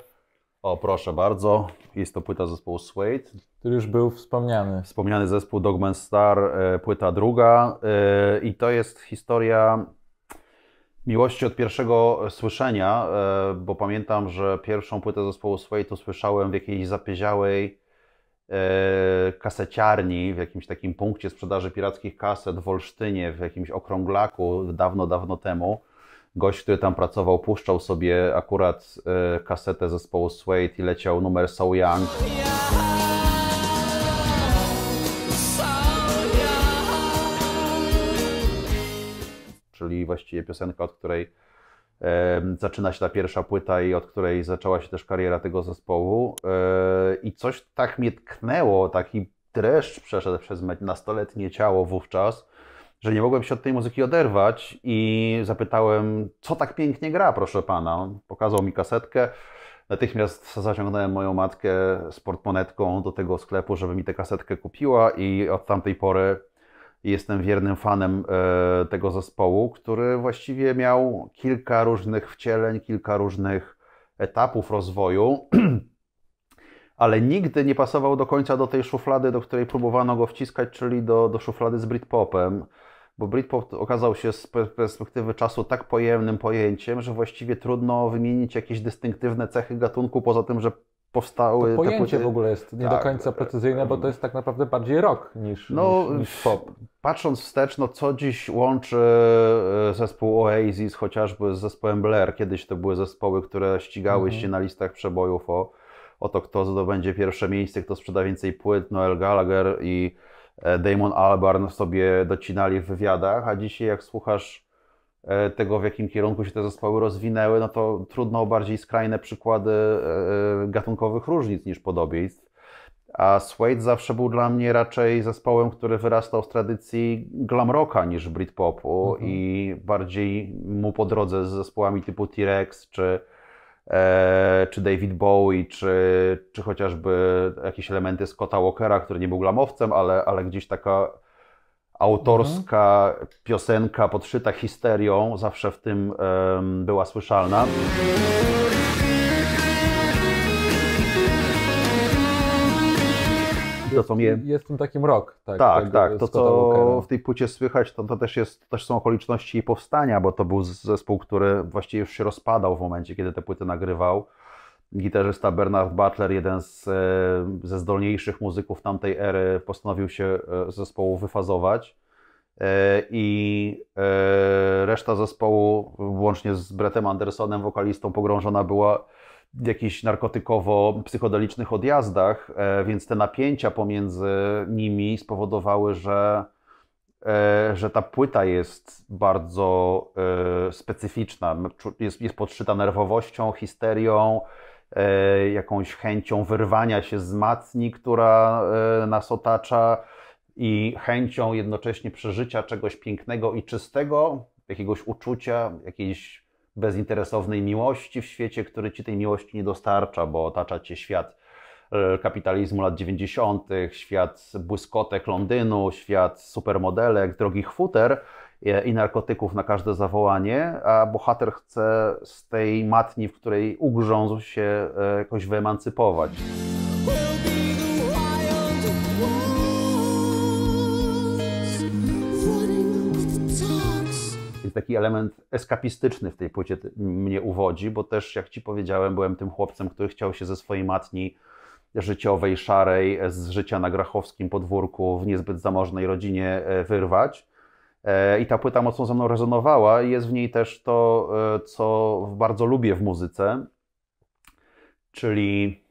O, proszę bardzo. Jest to płyta zespołu Suede. Który już był wspomniany. Wspomniany zespół Dogman Star, e, płyta druga. E, I to jest historia miłości od pierwszego słyszenia, e, bo pamiętam, że pierwszą płytę zespołu Suede usłyszałem w jakiejś zapieziałej kaseciarni, w jakimś takim punkcie sprzedaży pirackich kaset w Olsztynie, w jakimś okrąglaku dawno, dawno temu gość, który tam pracował, puszczał sobie akurat y, kasetę zespołu Suede i leciał numer So Young. Czyli właściwie piosenka, od której e, zaczyna się ta pierwsza płyta i od której zaczęła się też kariera tego zespołu. E, I coś tak mnie tknęło, taki dreszcz przeszedł przez nastoletnie ciało wówczas, że nie mogłem się od tej muzyki oderwać i zapytałem, co tak pięknie gra, proszę pana. On pokazał mi kasetkę. Natychmiast zaciągnąłem moją matkę z portmonetką do tego sklepu, żeby mi tę kasetkę kupiła i od tamtej pory jestem wiernym fanem e, tego zespołu, który właściwie miał kilka różnych wcieleń, kilka różnych etapów rozwoju, ale nigdy nie pasował do końca do tej szuflady, do której próbowano go wciskać, czyli do, do szuflady z Britpopem bo Britpop okazał się z perspektywy czasu tak pojemnym pojęciem, że właściwie trudno wymienić jakieś dystynktywne cechy gatunku, poza tym, że powstały... To pojęcie w ogóle jest nie tak. do końca e, precyzyjne, bo to jest tak naprawdę bardziej rock niż, no, niż, niż pop. Patrząc wstecz, no co dziś łączy e, zespół Oasis chociażby z zespołem Blair? Kiedyś to były zespoły, które ścigały mhm. się na listach przebojów o, o to, kto zdobędzie pierwsze miejsce, kto sprzeda więcej płyt, Noel Gallagher i E, Damon Albarn sobie docinali w wywiadach, a dzisiaj jak słuchasz e, tego, w jakim kierunku się te zespoły rozwinęły, no to trudno o bardziej skrajne przykłady e, gatunkowych różnic niż podobieństw. A Suede zawsze był dla mnie raczej zespołem, który wyrastał z tradycji glam rocka niż Britpopu mhm. i bardziej mu po drodze z zespołami typu T-Rex czy E, czy David Bowie, czy, czy chociażby jakieś elementy Scotta Walkera, który nie był glamowcem, ale, ale gdzieś taka autorska mhm. piosenka podszyta histerią zawsze w tym um, była słyszalna. jest, to, co mnie... Jest w tym takim rok. Tak, tak. tak, tak. To, co w tej płycie słychać, to, to, też, jest, to też są okoliczności jej powstania, bo to był zespół, który właściwie już się rozpadał w momencie, kiedy te płyty nagrywał. Gitarzysta Bernard Butler, jeden z, e, ze zdolniejszych muzyków tamtej ery, postanowił się z e, zespołu wyfazować e, i reszta zespołu, włącznie z Bretem Andersonem, wokalistą, pogrążona była jakichś narkotykowo-psychodelicznych odjazdach, e, więc te napięcia pomiędzy nimi spowodowały, że, e, że ta płyta jest bardzo e, specyficzna. Jest, jest podszyta nerwowością, histerią, jakąś chęcią wyrwania się z matni, która nas otacza. I chęcią jednocześnie przeżycia czegoś pięknego i czystego, jakiegoś uczucia, jakiejś bezinteresownej miłości w świecie, który ci tej miłości nie dostarcza, bo otacza cię świat e, kapitalizmu lat 90., świat błyskotek Londynu, świat supermodelek, drogich futer e, i narkotyków na każde zawołanie, a bohater chce z tej matni, w której ugrzązł się, e, jakoś wyemancypować. jest taki element eskapistyczny w tej płycie mnie uwodzi, bo też jak ci powiedziałem, byłem tym chłopcem, który chciał się ze swojej matni życiowej, szarej, z życia na grachowskim podwórku w niezbyt zamożnej rodzinie e, wyrwać. E, I ta płyta mocno ze mną rezonowała i jest w niej też to, e, co bardzo lubię w muzyce, czyli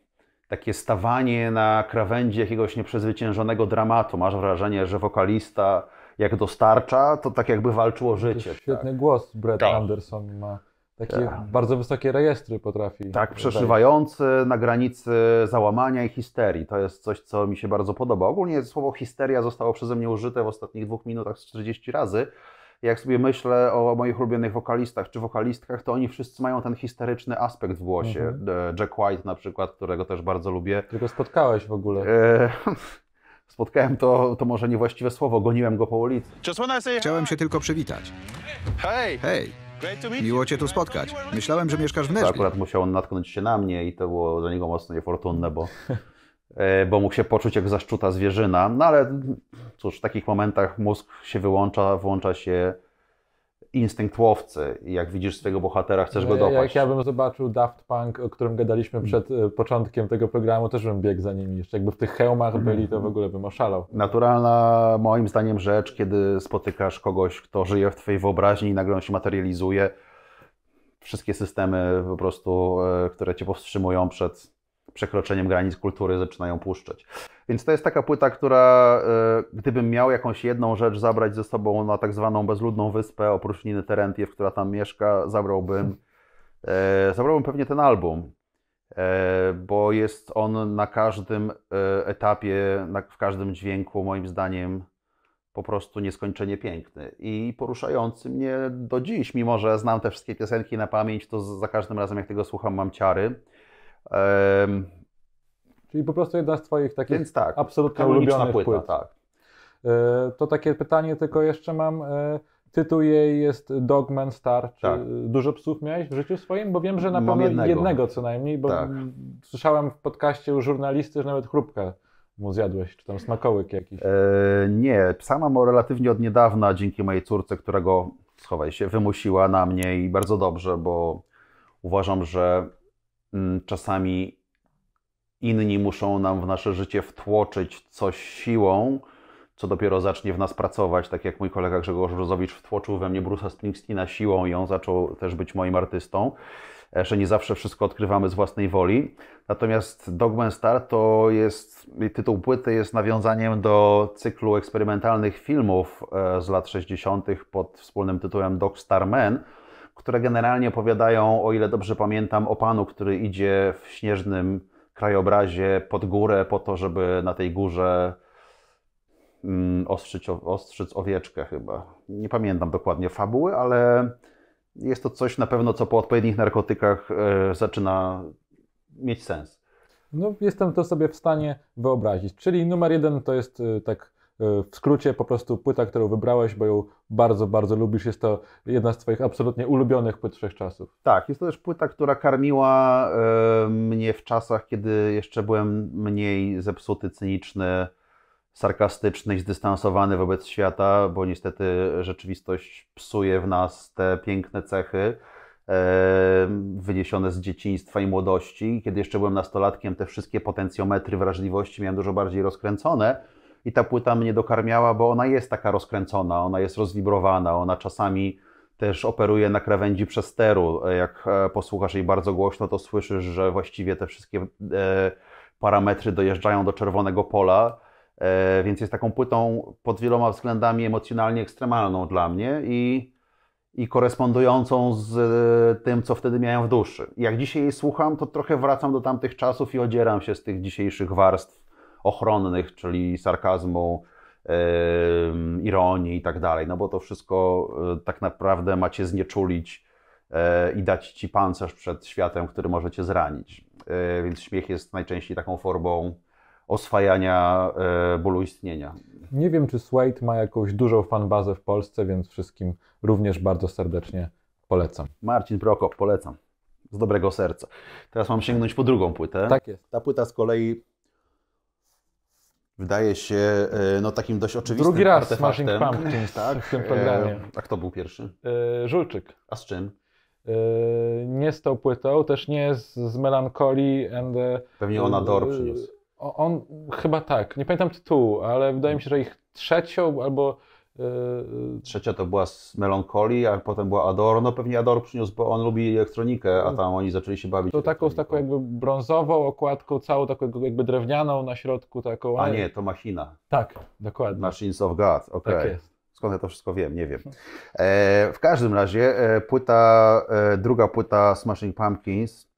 takie stawanie na krawędzi jakiegoś nieprzezwyciężonego dramatu. Masz wrażenie, że wokalista jak dostarcza, to tak jakby walczyło życie. Tak. Świetny tak. głos Brett tak. Anderson ma. Takie tak. bardzo wysokie rejestry potrafi. Tak, przeszywający na granicy załamania i histerii. To jest coś, co mi się bardzo podoba. Ogólnie słowo histeria zostało przeze mnie użyte w ostatnich dwóch minutach 40 razy. Jak sobie myślę o moich ulubionych wokalistach czy wokalistkach, to oni wszyscy mają ten histeryczny aspekt w głosie. Mhm. E, Jack White na przykład, którego też bardzo lubię. Tylko spotkałeś w ogóle. E, spotkałem, to, to może niewłaściwe słowo, goniłem go po ulicy. Chciałem się tylko przywitać. Hej! Hej! Miło Cię tu spotkać. Myślałem, że mieszkasz w Nashville. akurat musiał on natknąć się na mnie i to było dla niego mocno niefortunne, bo, e, bo mógł się poczuć jak zaszczuta zwierzyna. No ale cóż, w takich momentach mózg się wyłącza, włącza się instynktowcy. Jak widzisz swojego bohatera, chcesz go dopaść. Jak ja bym zobaczył Daft Punk, o którym gadaliśmy przed e, początkiem tego programu, też bym biegł za nimi jeszcze. Jakby w tych hełmach mhm. byli, to w ogóle bym oszalał. Naturalna moim zdaniem rzecz, kiedy spotykasz kogoś, kto żyje w twojej wyobraźni i nagle on się materializuje. Wszystkie systemy po prostu, e, które cię powstrzymują przed przekroczeniem granic kultury zaczynają puszczać. Więc to jest taka płyta, która e, gdybym miał jakąś jedną rzecz zabrać ze sobą na tak zwaną bezludną wyspę, oprócz Niny Terentiew, która tam mieszka, zabrałbym, e, zabrałbym pewnie ten album. E, bo jest on na każdym etapie, w każdym dźwięku, moim zdaniem, po prostu nieskończenie piękny i poruszający mnie do dziś. Mimo, że znam te wszystkie piosenki na pamięć, to za każdym razem, jak tego słucham, mam ciary. Um, Czyli po prostu jedna z Twoich takich więc tak, absolutnie ulubionych płyta, płyt. Tak. E, to takie pytanie tylko jeszcze mam. E, tytuł jej jest Dogman Star. Czy tak. dużo psów miałeś w życiu swoim? Bo wiem, że na pewno jednego. jednego. co najmniej, bo tak. słyszałem w podcaście u żurnalisty, że nawet chrupkę mu zjadłeś, czy tam smakołyk jakiś. E, nie, psa mam relatywnie od niedawna dzięki mojej córce, którego, schowaj się, wymusiła na mnie i bardzo dobrze, bo uważam, że Mm, czasami inni muszą nam w nasze życie wtłoczyć coś siłą, co dopiero zacznie w nas pracować, tak jak mój kolega Grzegorz Brzozowicz wtłoczył we mnie Bruce'a Springsteena siłą i on zaczął też być moim artystą, e, że nie zawsze wszystko odkrywamy z własnej woli. Natomiast Dogman Star to jest, tytuł płyty jest nawiązaniem do cyklu eksperymentalnych filmów e, z lat 60. pod wspólnym tytułem Dog Star Man, które generalnie opowiadają, o ile dobrze pamiętam, o panu, który idzie w śnieżnym krajobrazie pod górę po to, żeby na tej górze mm, ostrzyć, ostrzyć owieczkę chyba. Nie pamiętam dokładnie fabuły, ale jest to coś na pewno, co po odpowiednich narkotykach e, zaczyna mieć sens. No, jestem to sobie w stanie wyobrazić. Czyli numer jeden to jest e, tak E, w skrócie po prostu płyta, którą wybrałeś, bo ją bardzo, bardzo lubisz. Jest to jedna z Twoich absolutnie ulubionych płyt wszechczasów. Tak, jest to też płyta, która karmiła y, mnie w czasach, kiedy jeszcze byłem mniej zepsuty, cyniczny, sarkastyczny i zdystansowany wobec świata, bo niestety rzeczywistość psuje w nas te piękne cechy e, wyniesione z dzieciństwa i młodości. Kiedy jeszcze byłem nastolatkiem, te wszystkie potencjometry wrażliwości miałem dużo bardziej rozkręcone i ta płyta mnie dokarmiała, bo ona jest taka rozkręcona, ona jest rozwibrowana, ona czasami też operuje na krawędzi przesteru. Jak e, posłuchasz jej bardzo głośno, to słyszysz, że właściwie te wszystkie e, parametry dojeżdżają do czerwonego pola, e, więc jest taką płytą pod wieloma względami emocjonalnie ekstremalną dla mnie i, i korespondującą z tym, co wtedy miałem w duszy. Jak dzisiaj jej słucham, to trochę wracam do tamtych czasów i odzieram się z tych dzisiejszych warstw ochronnych, czyli sarkazmu, ironii i tak dalej, no bo to wszystko e, tak naprawdę macie znieczulić e, i dać ci pancerz przed światem, który możecie zranić. E, więc śmiech jest najczęściej taką formą oswajania bólu istnienia. Nie wiem, czy Suede ma jakąś dużą fanbazę w Polsce, więc wszystkim również bardzo serdecznie polecam. Marcin Prokop, polecam. Z dobrego serca. Teraz mam sięgnąć po drugą płytę. Tak jest. Ta płyta z kolei wydaje się e, no, takim dość oczywistym Drugi raz Smashing Pumpkins tak? w tym e, programie. A kto był pierwszy? E, Żulczyk. A z czym? Nie z tą płytą, też nie z, z and... Pewnie ona Dor przyniósł. On, on chyba tak, nie pamiętam tytułu, ale wydaje mi się, że ich trzecią albo Yy, Trzecia to była z Melancholy, a potem była Ador. No pewnie Ador przyniósł, bo on lubi elektronikę, a tam oni zaczęli się bawić. To taką z taką jakby brązową okładką, całą taką jakby drewnianą na środku taką. A nie, to machina. Tak, dokładnie. Machines of God, tak okej. Okay. Tak Skąd ja to wszystko wiem? Nie wiem. E, w każdym razie e, płyta, e, druga płyta Smashing Pumpkins,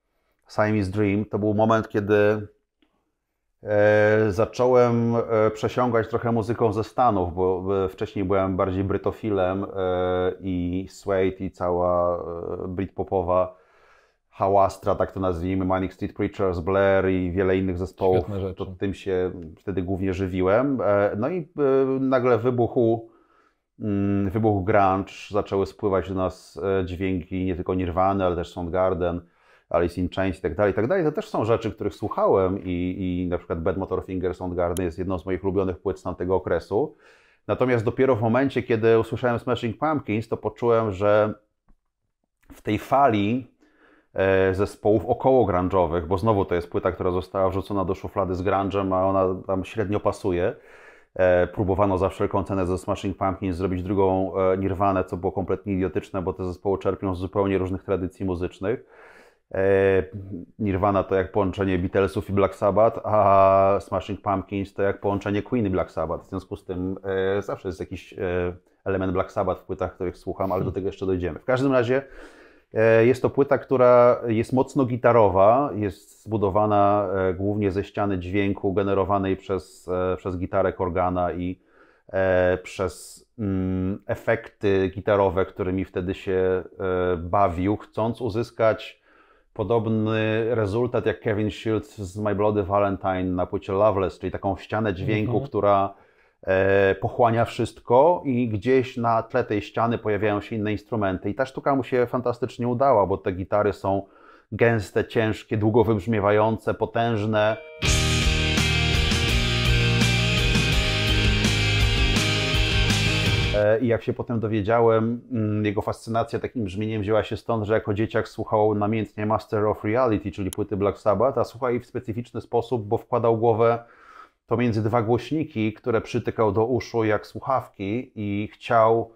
Siamese Dream, to był moment, kiedy E, zacząłem e, przesiągać trochę muzyką ze Stanów, bo e, wcześniej byłem bardziej brytofilem i Suede i cała Britpopowa hałastra, tak to nazwijmy, Manic Street Preachers, Blair i wiele innych zespołów, to tym się wtedy głównie żywiłem. No i nagle wybuchu mm, wybuch grunge, zaczęły spływać do nas dźwięki nie tylko Nirwany, ale też Soundgarden, Garden, Alice in Chains i tak dalej, i tak dalej, to też są rzeczy, których słuchałem i, i na przykład Bad Motor Fingers on Garden jest jedną z moich ulubionych płyt z tamtego okresu. Natomiast dopiero w momencie, kiedy usłyszałem Smashing Pumpkins, to poczułem, że w tej fali e, zespołów około grunge'owych, bo znowu to jest płyta, która została wrzucona do szuflady z grunge'em, a ona tam średnio pasuje. E, próbowano za wszelką cenę ze Smashing Pumpkins zrobić drugą e, Nirvana, co było kompletnie idiotyczne, bo te zespoły czerpią z zupełnie różnych tradycji muzycznych. E, Nirvana to jak połączenie Beatlesów i Black Sabbath, a Smashing Pumpkins to jak połączenie Queen i Black Sabbath. W związku z tym e, zawsze jest jakiś e, element Black Sabbath w płytach, których słucham, ale do hmm. tego jeszcze dojdziemy. W każdym razie jest to płyta, która jest mocno gitarowa, jest zbudowana głównie ze ściany dźwięku generowanej przez, przez gitarę Korgana i przez mm, efekty gitarowe, którymi wtedy się bawił, chcąc uzyskać podobny rezultat jak Kevin Shields z My Bloody Valentine na płycie Loveless, czyli taką ścianę dźwięku, mhm. która e, pochłania wszystko i gdzieś na tle tej ściany pojawiają się inne instrumenty. I ta sztuka mu się fantastycznie udała, bo te gitary są gęste, ciężkie, długo wybrzmiewające, potężne. E, I jak się potem dowiedziałem, mm, jego fascynacja takim brzmieniem wzięła się stąd, że jako dzieciak słuchał namiętnie Master of Reality, czyli płyty Black Sabbath, a słuchał jej w specyficzny sposób, bo wkładał głowę to między dwa głośniki, które przytykał do uszu jak słuchawki i chciał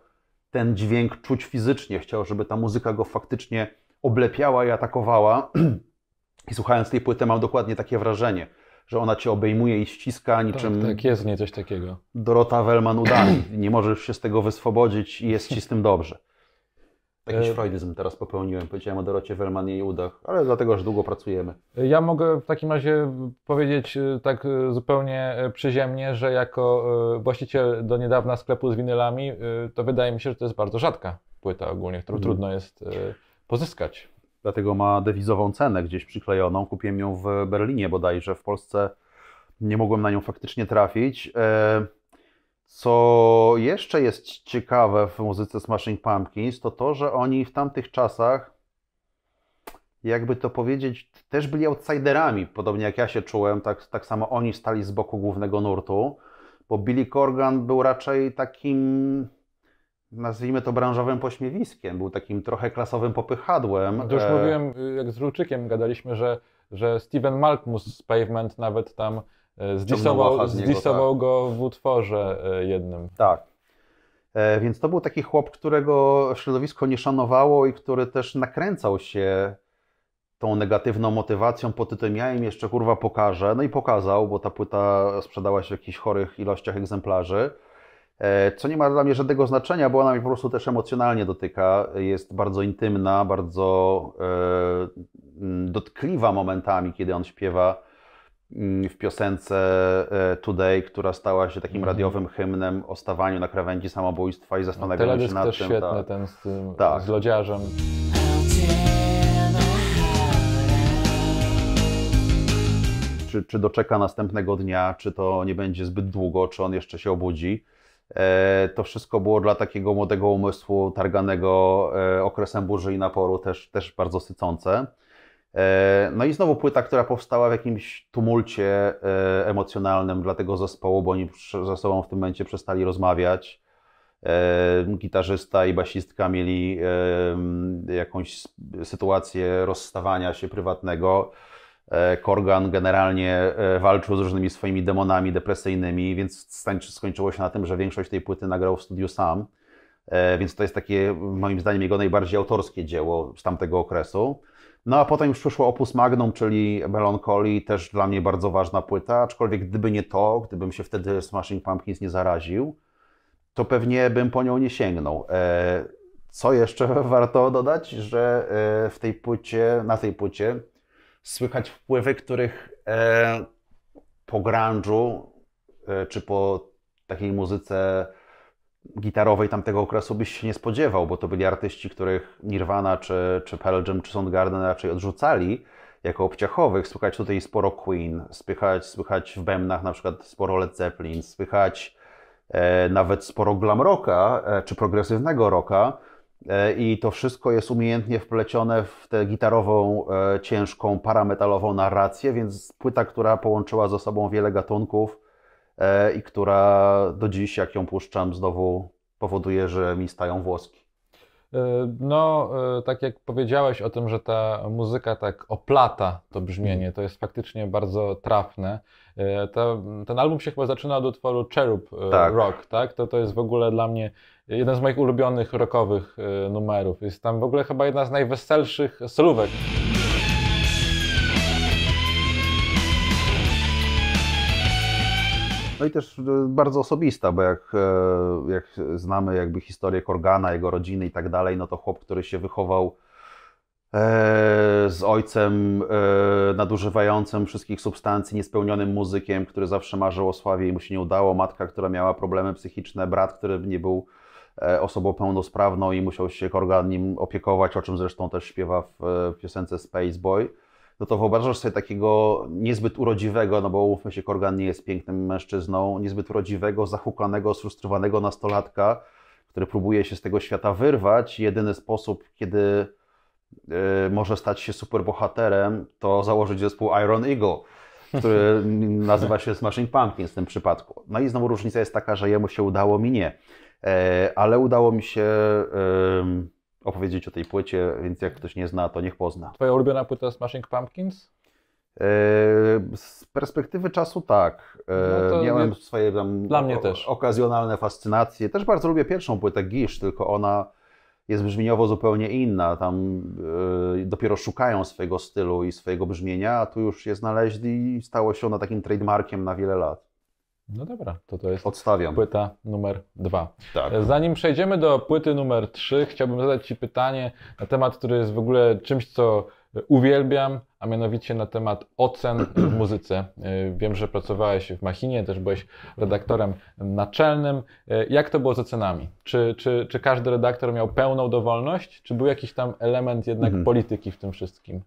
ten dźwięk czuć fizycznie, chciał, żeby ta muzyka go faktycznie oblepiała i atakowała. I słuchając tej płyty mam dokładnie takie wrażenie że ona cię obejmuje i ściska, niczym... Tak, tak jest nie coś takiego. Dorota Wellman udali. Nie możesz się z tego wyswobodzić i jest ci z tym dobrze. Jakiś e, freudyzm teraz popełniłem. Powiedziałem o Dorocie Wellman i jej udach, ale dlatego, że długo pracujemy. Ja mogę w takim razie powiedzieć e, tak e, zupełnie przyziemnie, że jako właściciel do niedawna sklepu z winylami, to wydaje mi się, że to jest bardzo rzadka płyta ogólnie, którą mhm. trudno jest pozyskać dlatego ma dewizową cenę gdzieś przyklejoną. Kupiłem ją w Berlinie bodajże, w Polsce nie mogłem na nią faktycznie trafić. E, co jeszcze jest ciekawe w muzyce Smashing Pumpkins, to to, że oni w tamtych czasach, jakby to powiedzieć, też byli outsiderami, podobnie jak ja się czułem, tak, tak samo oni stali z boku głównego nurtu, bo Billy Corgan był raczej takim nazwijmy to branżowym pośmiewiskiem, był takim trochę klasowym popychadłem. To już e, mówiłem, y, jak z Ruczykiem gadaliśmy, że, że Steven Malkmus z Pavement nawet tam e, zdisował, zdisował tak. go w utworze e, jednym. Tak. Więc to był taki chłop, którego środowisko nie szanowało i który też nakręcał się tą negatywną motywacją pod tytułem ja im jeszcze kurwa pokażę. No i pokazał, bo ta płyta sprzedała się w jakichś chorych ilościach egzemplarzy. E, co nie ma dla mnie żadnego znaczenia, bo ona mnie po prostu też emocjonalnie dotyka. Jest bardzo intymna, bardzo e, mm, dotkliwa momentami, kiedy on śpiewa mm, w piosence e, Today, która stała się takim mhm. radiowym hymnem o stawaniu na krawędzi samobójstwa i no, zastanawianiu no, się nad też tym. świetny tak. ten z, tym, tak. z lodziarzem. Czy, czy doczeka następnego dnia, czy to nie będzie zbyt długo, czy on jeszcze się obudzi. E, to wszystko było dla takiego młodego umysłu targanego e, okresem burzy i naporu też, też bardzo sycące. E, no i znowu płyta, która powstała w jakimś tumulcie emocjonalnym dla tego zespołu, bo oni ze sobą w tym momencie przestali rozmawiać. Gitarzysta i basistka mieli jakąś sytuację rozstawania się prywatnego. E, Korgan generalnie e, walczył z różnymi swoimi demonami depresyjnymi, więc skończyło się na tym, że większość tej płyty nagrał w studiu sam. E, więc to jest takie, moim zdaniem, jego najbardziej autorskie dzieło z tamtego okresu. No a potem już przyszło Opus Magnum, czyli Melancholy, też dla mnie bardzo ważna płyta, aczkolwiek gdyby nie to, gdybym się wtedy Smashing Pumpkins nie zaraził, to pewnie bym po nią nie sięgnął. Co jeszcze warto dodać, że w tej płycie, na tej płycie słychać wpływy, których e, po grunge'u e, czy po takiej muzyce gitarowej tamtego okresu byś się nie spodziewał, bo to byli artyści, których Nirvana czy, czy Pearl Jam czy Soundgarden raczej odrzucali jako obciachowych. Słychać tutaj sporo Queen, słychać, słychać w bębnach na przykład sporo Led Zeppelin, słychać e, nawet sporo glam rocka e, czy progresywnego rocka, E, i to wszystko jest umiejętnie wplecione w tę gitarową, e, ciężką, parametalową narrację, więc płyta, która połączyła ze sobą wiele gatunków e, i która do dziś, jak ją puszczam, znowu powoduje, że mi stają włoski. E, no, e, tak jak powiedziałeś o tym, że ta muzyka tak oplata to brzmienie, to jest faktycznie bardzo trafne. E, ten album się chyba zaczyna od utworu Cherub tak. Rock, tak? To, to jest w ogóle dla mnie jeden z moich ulubionych rockowych numerów. Jest tam w ogóle chyba jedna z najweselszych solówek. No i też e, bardzo osobista, bo jak, e, jak znamy jakby historię Korgana, jego rodziny i tak dalej, no to chłop, który się wychował e, z ojcem nadużywającym wszystkich substancji, niespełnionym muzykiem, który zawsze marzył o sławie i mu się nie udało, matka, która miała problemy psychiczne, brat, który nie był osobą pełnosprawną i musiał się Korgan nim opiekować, o czym zresztą też śpiewa w piosence Space Boy no to wyobrażasz sobie takiego niezbyt urodziwego, no bo umówmy się, Korgan nie jest pięknym mężczyzną, niezbyt urodziwego, zahukanego, sfrustrowanego nastolatka, który próbuje się z tego świata wyrwać. Jedyny sposób, kiedy y, może stać się superbohaterem, to założyć zespół Iron Eagle który nazywa się Smashing Pumpkins w tym przypadku. No i znowu różnica jest taka, że jemu się udało, mi nie. E, ale udało mi się opowiedzieć o tej płycie, więc jak ktoś nie zna, to niech pozna. Twoja ulubiona płyta Smashing Pumpkins? E, z perspektywy czasu tak. E, no Miałem nie... swoje tam Dla mnie też. okazjonalne fascynacje. Też bardzo lubię pierwszą płytę Gish, tylko ona jest brzmieniowo zupełnie inna. Tam e, dopiero szukają swojego stylu i swojego brzmienia, a tu już je znaleźli i stało się ona takim trademarkiem na wiele lat. No dobra, to to jest Odstawiam. płyta numer dwa. Tak. Zanim przejdziemy do płyty numer trzy, chciałbym zadać Ci pytanie na temat, który jest w ogóle czymś, co uwielbiam, a mianowicie na temat ocen w muzyce. E, wiem, że pracowałeś w Machinie, też byłeś redaktorem naczelnym. E, jak to było z ocenami? Czy, czy, czy każdy redaktor miał pełną dowolność, czy był jakiś tam element jednak mhm. polityki w tym wszystkim?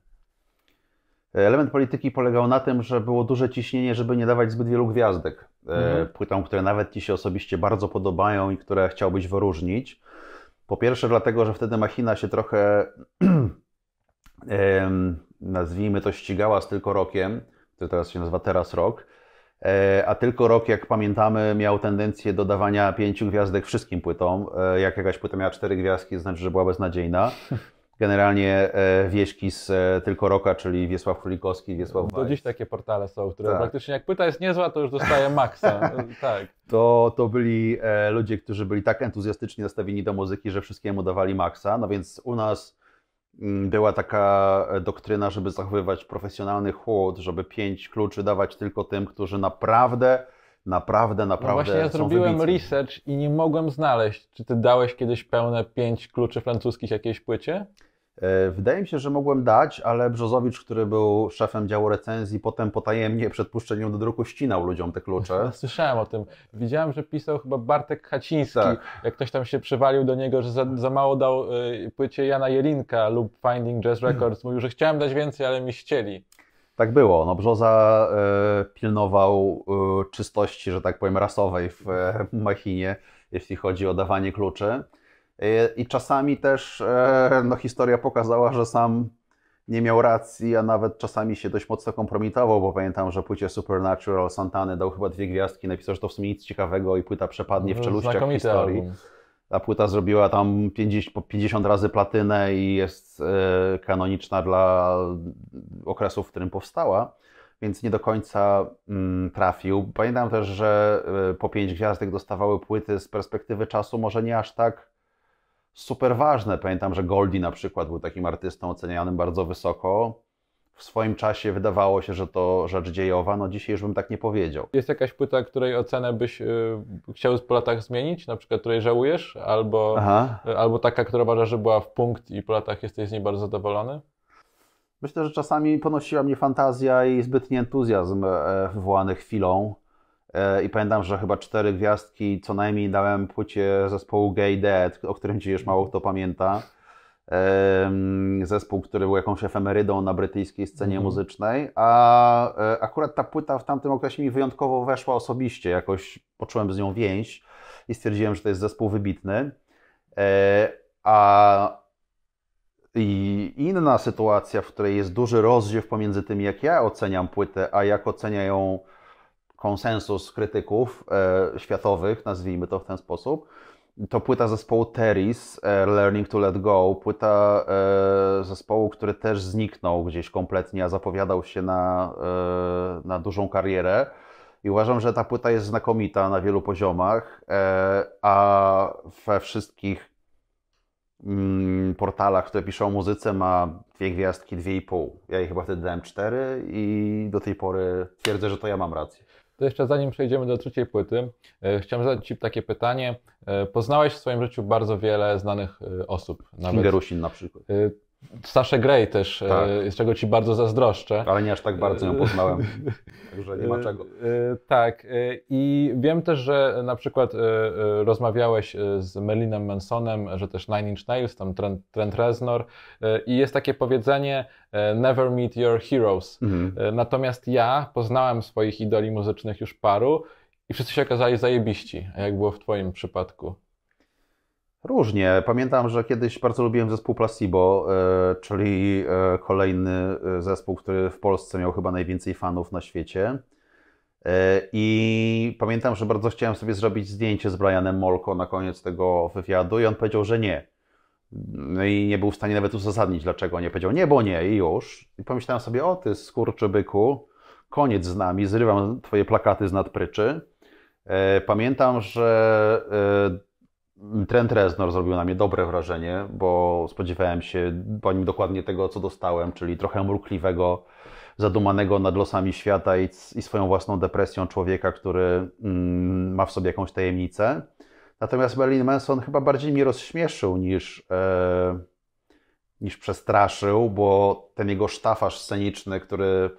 Element polityki polegał na tym, że było duże ciśnienie, żeby nie dawać zbyt wielu gwiazdek e, mhm. płytom, które nawet ci się osobiście bardzo podobają i które chciałbyś wyróżnić. Po pierwsze, dlatego, że wtedy machina się trochę, nazwijmy to, ścigała z tylko rokiem, który teraz się nazywa Teraz Rok. E, a tylko rok, jak pamiętamy, miał tendencję do dawania pięciu gwiazdek wszystkim płytom. E, jak jakaś płyta miała cztery gwiazdki, to znaczy, że była beznadziejna. generalnie e, wieśki z e, tylko roka, czyli Wiesław Królikowski, Wiesław Weiss. Do dziś takie portale są, które tak. praktycznie jak pyta jest niezła, to już dostaje maksa. tak. To, to byli e, ludzie, którzy byli tak entuzjastycznie nastawieni do muzyki, że wszystkiemu dawali maksa, no więc u nas mm, była taka doktryna, żeby zachowywać profesjonalny chłód, żeby pięć kluczy dawać tylko tym, którzy naprawdę naprawdę, no naprawdę. No właśnie ja zrobiłem research i nie mogłem znaleźć, czy ty dałeś kiedyś pełne pięć kluczy francuskich jakiejś płycie? E, wydaje mi się, że mogłem dać, ale Brzozowicz, który był szefem działu recenzji, potem potajemnie przed puszczeniem do druku ścinał ludziom te klucze. Słyszałem o tym. Widziałem, że pisał chyba Bartek Haciński. Tak. Jak ktoś tam się przywalił do niego, że za, za mało dał y, płycie Jana Jelinka lub Finding Jazz mhm. Records. Mówił, że chciałem dać więcej, ale mi chcieli. Tak było. No, Brzoza y, pilnował y, czystości, że tak powiem, rasowej w machinie, jeśli chodzi o dawanie kluczy. E, I czasami też e, no, historia pokazała, że sam nie miał racji, a nawet czasami się dość mocno kompromitował, bo pamiętam, że płycie Supernatural Santany dał chyba dwie gwiazdki, napisał, że to w sumie nic ciekawego i płyta przepadnie w mhm, czeluściach historii. Album. Ta płyta zrobiła tam 50, 50 razy platynę i jest e, kanoniczna dla okresu, w którym powstała, więc nie do końca mm, trafił. Pamiętam też, że po pięć gwiazdek dostawały płyty z perspektywy czasu może nie aż tak super ważne. Pamiętam, że Goldi na przykład był takim artystą ocenianym bardzo wysoko. W swoim czasie wydawało się, że to rzecz dziejowa, no dzisiaj już bym tak nie powiedział. Jest jakaś płyta, której ocenę byś y, chciał po latach zmienić, na przykład której żałujesz, albo, y, albo taka, która uważa, że była w punkt i po latach jesteś z niej bardzo zadowolony? Myślę, że czasami ponosiła mnie fantazja i zbytni entuzjazm e, wywołany chwilą. E, I pamiętam, że chyba cztery gwiazdki co najmniej dałem płycie zespołu Gay Dead, o którym ci już mało kto pamięta. Zespół, który był jakąś efemerydą na brytyjskiej scenie mm muzycznej, a e, akurat ta płyta w tamtym okresie mi wyjątkowo weszła osobiście, jakoś poczułem z nią więź i stwierdziłem, że to jest zespół wybitny. E, a i inna sytuacja, w której jest duży rozdziew pomiędzy tym, jak ja oceniam płytę, a jak oceniają ją konsensus krytyków e, światowych, nazwijmy to w ten sposób, to płyta zespołu Teris, e, Learning to Let Go, płyta e, zespołu, który też zniknął gdzieś kompletnie, a zapowiadał się na, e, na dużą karierę. I uważam, że ta płyta jest znakomita na wielu poziomach, e, a we wszystkich mm, portalach, które piszą o muzyce, ma dwie gwiazdki, dwie i pół. Ja jej chyba wtedy dałem cztery i do tej pory twierdzę, że to ja mam rację. To jeszcze zanim przejdziemy do trzeciej płyty, e, chciałem zadać Ci takie pytanie. E, poznałeś w swoim życiu bardzo wiele znanych e, osób. Nawet... Kingerusin na przykład. Sasze Grey też, e, tak. z czego ci bardzo zazdroszczę. Ale nie aż tak bardzo ją e, poznałem, także nie ma e, czego. Tak, i wiem też, że na przykład rozmawiałeś z Merlinem Mansonem, że też Nine Inch Nails, tam Trent, Trent Reznor i jest takie powiedzenie never meet your heroes. Mhm. Natomiast ja poznałem swoich idoli muzycznych już paru i wszyscy się okazali zajebiści, jak było w twoim przypadku. Różnie. Pamiętam, że kiedyś bardzo lubiłem zespół Placebo, e, czyli e, kolejny e, zespół, który w Polsce miał chyba najwięcej fanów na świecie. I pamiętam, że bardzo chciałem sobie zrobić zdjęcie z Brianem Molko na koniec tego wywiadu, i on powiedział, że nie. No i nie był w stanie nawet uzasadnić, dlaczego nie. Powiedział nie, bo nie i już. I pomyślałem sobie, o ty skurczybyku, koniec z nami, zrywam twoje plakaty z nadpryczy. Pamiętam, że Trent Reznor zrobił na mnie dobre wrażenie, bo spodziewałem się po nim dokładnie tego, co dostałem, czyli trochę mrukliwego, zadumanego nad losami świata i, i swoją własną depresją człowieka, który mm, ma w sobie jakąś tajemnicę. Natomiast Berlin Manson chyba bardziej mnie rozśmieszył niż, e, niż przestraszył, bo ten jego sztafasz sceniczny, który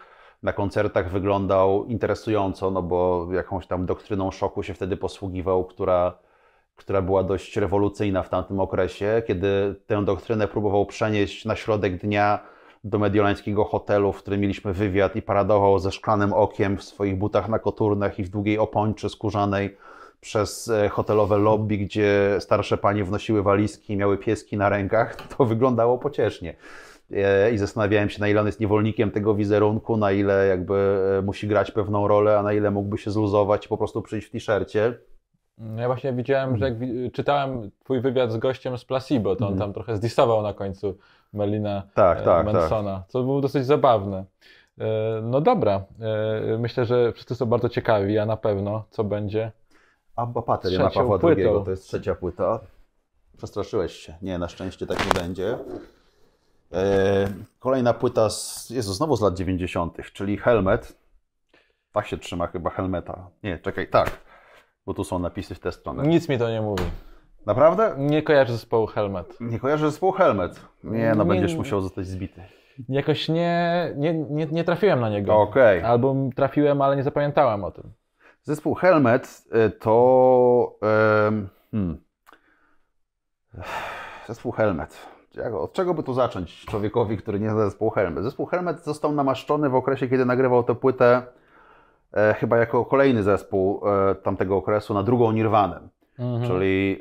na koncertach wyglądał interesująco, no bo jakąś tam doktryną szoku się wtedy posługiwał, która która była dość rewolucyjna w tamtym okresie, kiedy tę doktrynę próbował przenieść na środek dnia do mediolańskiego hotelu, w którym mieliśmy wywiad i paradował ze szklanym okiem w swoich butach na koturnach i w długiej opończy skórzanej przez e, hotelowe lobby, gdzie starsze panie wnosiły walizki i miały pieski na rękach, to wyglądało pociesznie. E, I zastanawiałem się, na ile on jest niewolnikiem tego wizerunku, na ile jakby e, musi grać pewną rolę, a na ile mógłby się zluzować i po prostu przyjść w t-shircie ja właśnie widziałem, że jak czytałem twój wywiad z gościem z Placebo, to on mm. tam trochę zdisował na końcu Merlina tak, e, tak, Mansona, tak. co było dosyć zabawne. E, no dobra, e, myślę, że wszyscy są bardzo ciekawi, ja na pewno, co będzie. Abba Pater ja Pawła płytą. II, to jest trzecia płyta. Przestraszyłeś się. Nie, na szczęście tak nie będzie. Kolejna płyta z, Jezu, znowu z lat 90., czyli Helmet. Tak się trzyma chyba Helmeta. Nie, czekaj, tak. Bo tu są napisy w tę stronę. Nic mi to nie mówi. Naprawdę? Nie kojarzę zespołu Helmet. Nie kojarzę zespołu Helmet. Nie, no nie, będziesz musiał zostać zbity. Jakoś nie, nie, nie, nie trafiłem na niego. Okej. Okay. Albo trafiłem, ale nie zapamiętałem o tym. Zespół Helmet e, to. E, hmm, zespół Helmet. od czego by tu zacząć człowiekowi, który nie zna zespół Helmet? Zespół Helmet został namaszczony w okresie, kiedy nagrywał tę płytę E, chyba jako kolejny zespół e, tamtego okresu na drugą Nirwanę. Mhm. Czyli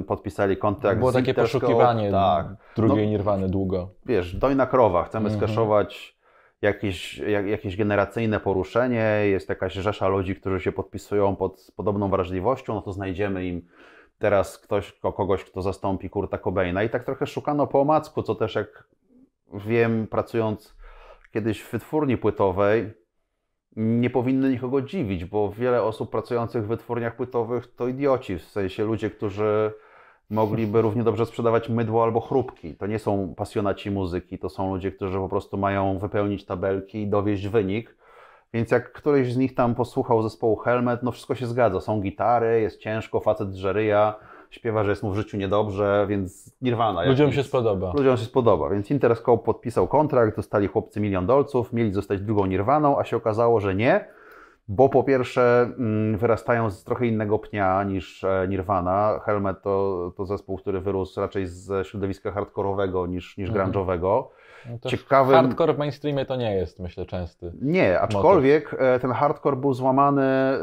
y, podpisali kontrakt Było z takie Interscope. poszukiwanie tak. drugiej no, Nirwany długo. Wiesz, dojna krowa, chcemy mhm. skaszować jakieś, jak, jakieś generacyjne poruszenie, jest jakaś rzesza ludzi, którzy się podpisują pod podobną wrażliwością, no to znajdziemy im teraz ktoś, kogoś, kto zastąpi Kurta Cobaina. I tak trochę szukano po omacku, co też jak wiem, pracując kiedyś w wytwórni płytowej, nie powinny nikogo dziwić, bo wiele osób pracujących w wytwórniach płytowych to idioci, w sensie ludzie, którzy mogliby równie dobrze sprzedawać mydło albo chrupki. To nie są pasjonaci muzyki, to są ludzie, którzy po prostu mają wypełnić tabelki i dowieść wynik. Więc jak któryś z nich tam posłuchał zespołu Helmet, no wszystko się zgadza. Są gitary, jest ciężko, facet żeryja śpiewa, że jest mu w życiu niedobrze, więc Nirvana. Ludziom się spodoba. Ludziom się spodoba, więc Interscope podpisał kontrakt, dostali chłopcy milion dolców, mieli zostać drugą Nirvaną, a się okazało, że nie, bo po pierwsze mm, wyrastają z trochę innego pnia niż e, Nirvana. Helmet to, to zespół, który wyrósł raczej z środowiska hardkorowego niż, niż mhm no ciekawym... Hardcore w mainstreamie to nie jest, myślę, częsty. Nie, aczkolwiek motyw. E, ten hardcore był złamany e,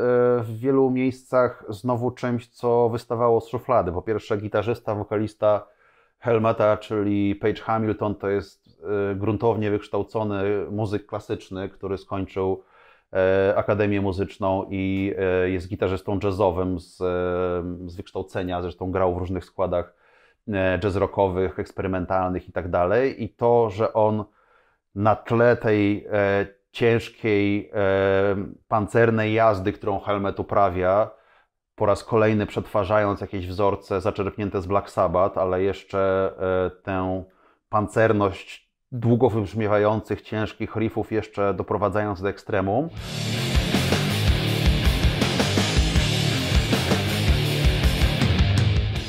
w wielu miejscach znowu czymś, co wystawało z szuflady. Po pierwsze, gitarzysta, wokalista Helmeta, czyli Page Hamilton, to jest e, gruntownie wykształcony muzyk klasyczny, który skończył Akademię Muzyczną i jest gitarzystą jazzowym z, z wykształcenia, zresztą grał w różnych składach E, jazz rockowych, eksperymentalnych i tak dalej. I to, że on na tle tej e, ciężkiej, e, pancernej jazdy, którą Helmet uprawia, po raz kolejny przetwarzając jakieś wzorce zaczerpnięte z Black Sabbath, ale jeszcze e, tę pancerność długo wybrzmiewających, ciężkich riffów jeszcze doprowadzając do ekstremum.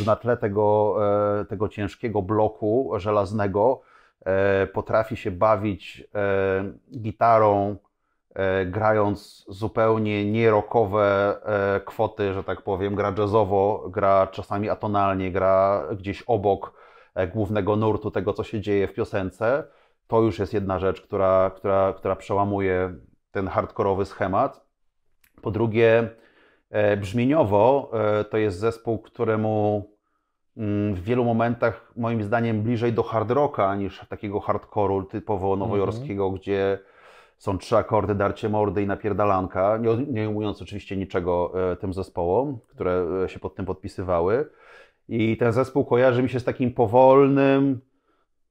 na tle tego, e, tego ciężkiego bloku żelaznego e, potrafi się bawić e, gitarą, grając zupełnie nierokowe kwoty, że tak powiem, gra jazzowo, gra czasami atonalnie, gra gdzieś obok głównego nurtu tego, co się dzieje w piosence. To już jest jedna rzecz, która, która, która przełamuje ten hardkorowy schemat. Po drugie, brzmieniowo to jest zespół, któremu Mm, w wielu momentach moim zdaniem bliżej do hard rocka niż takiego hardcore'u typowo nowojorskiego, mhm. gdzie są trzy akordy, darcie mordy i napierdalanka, nie, nie ujmując oczywiście niczego e, tym zespołom, które e, się pod tym podpisywały. I ten zespół kojarzy mi się z takim powolnym,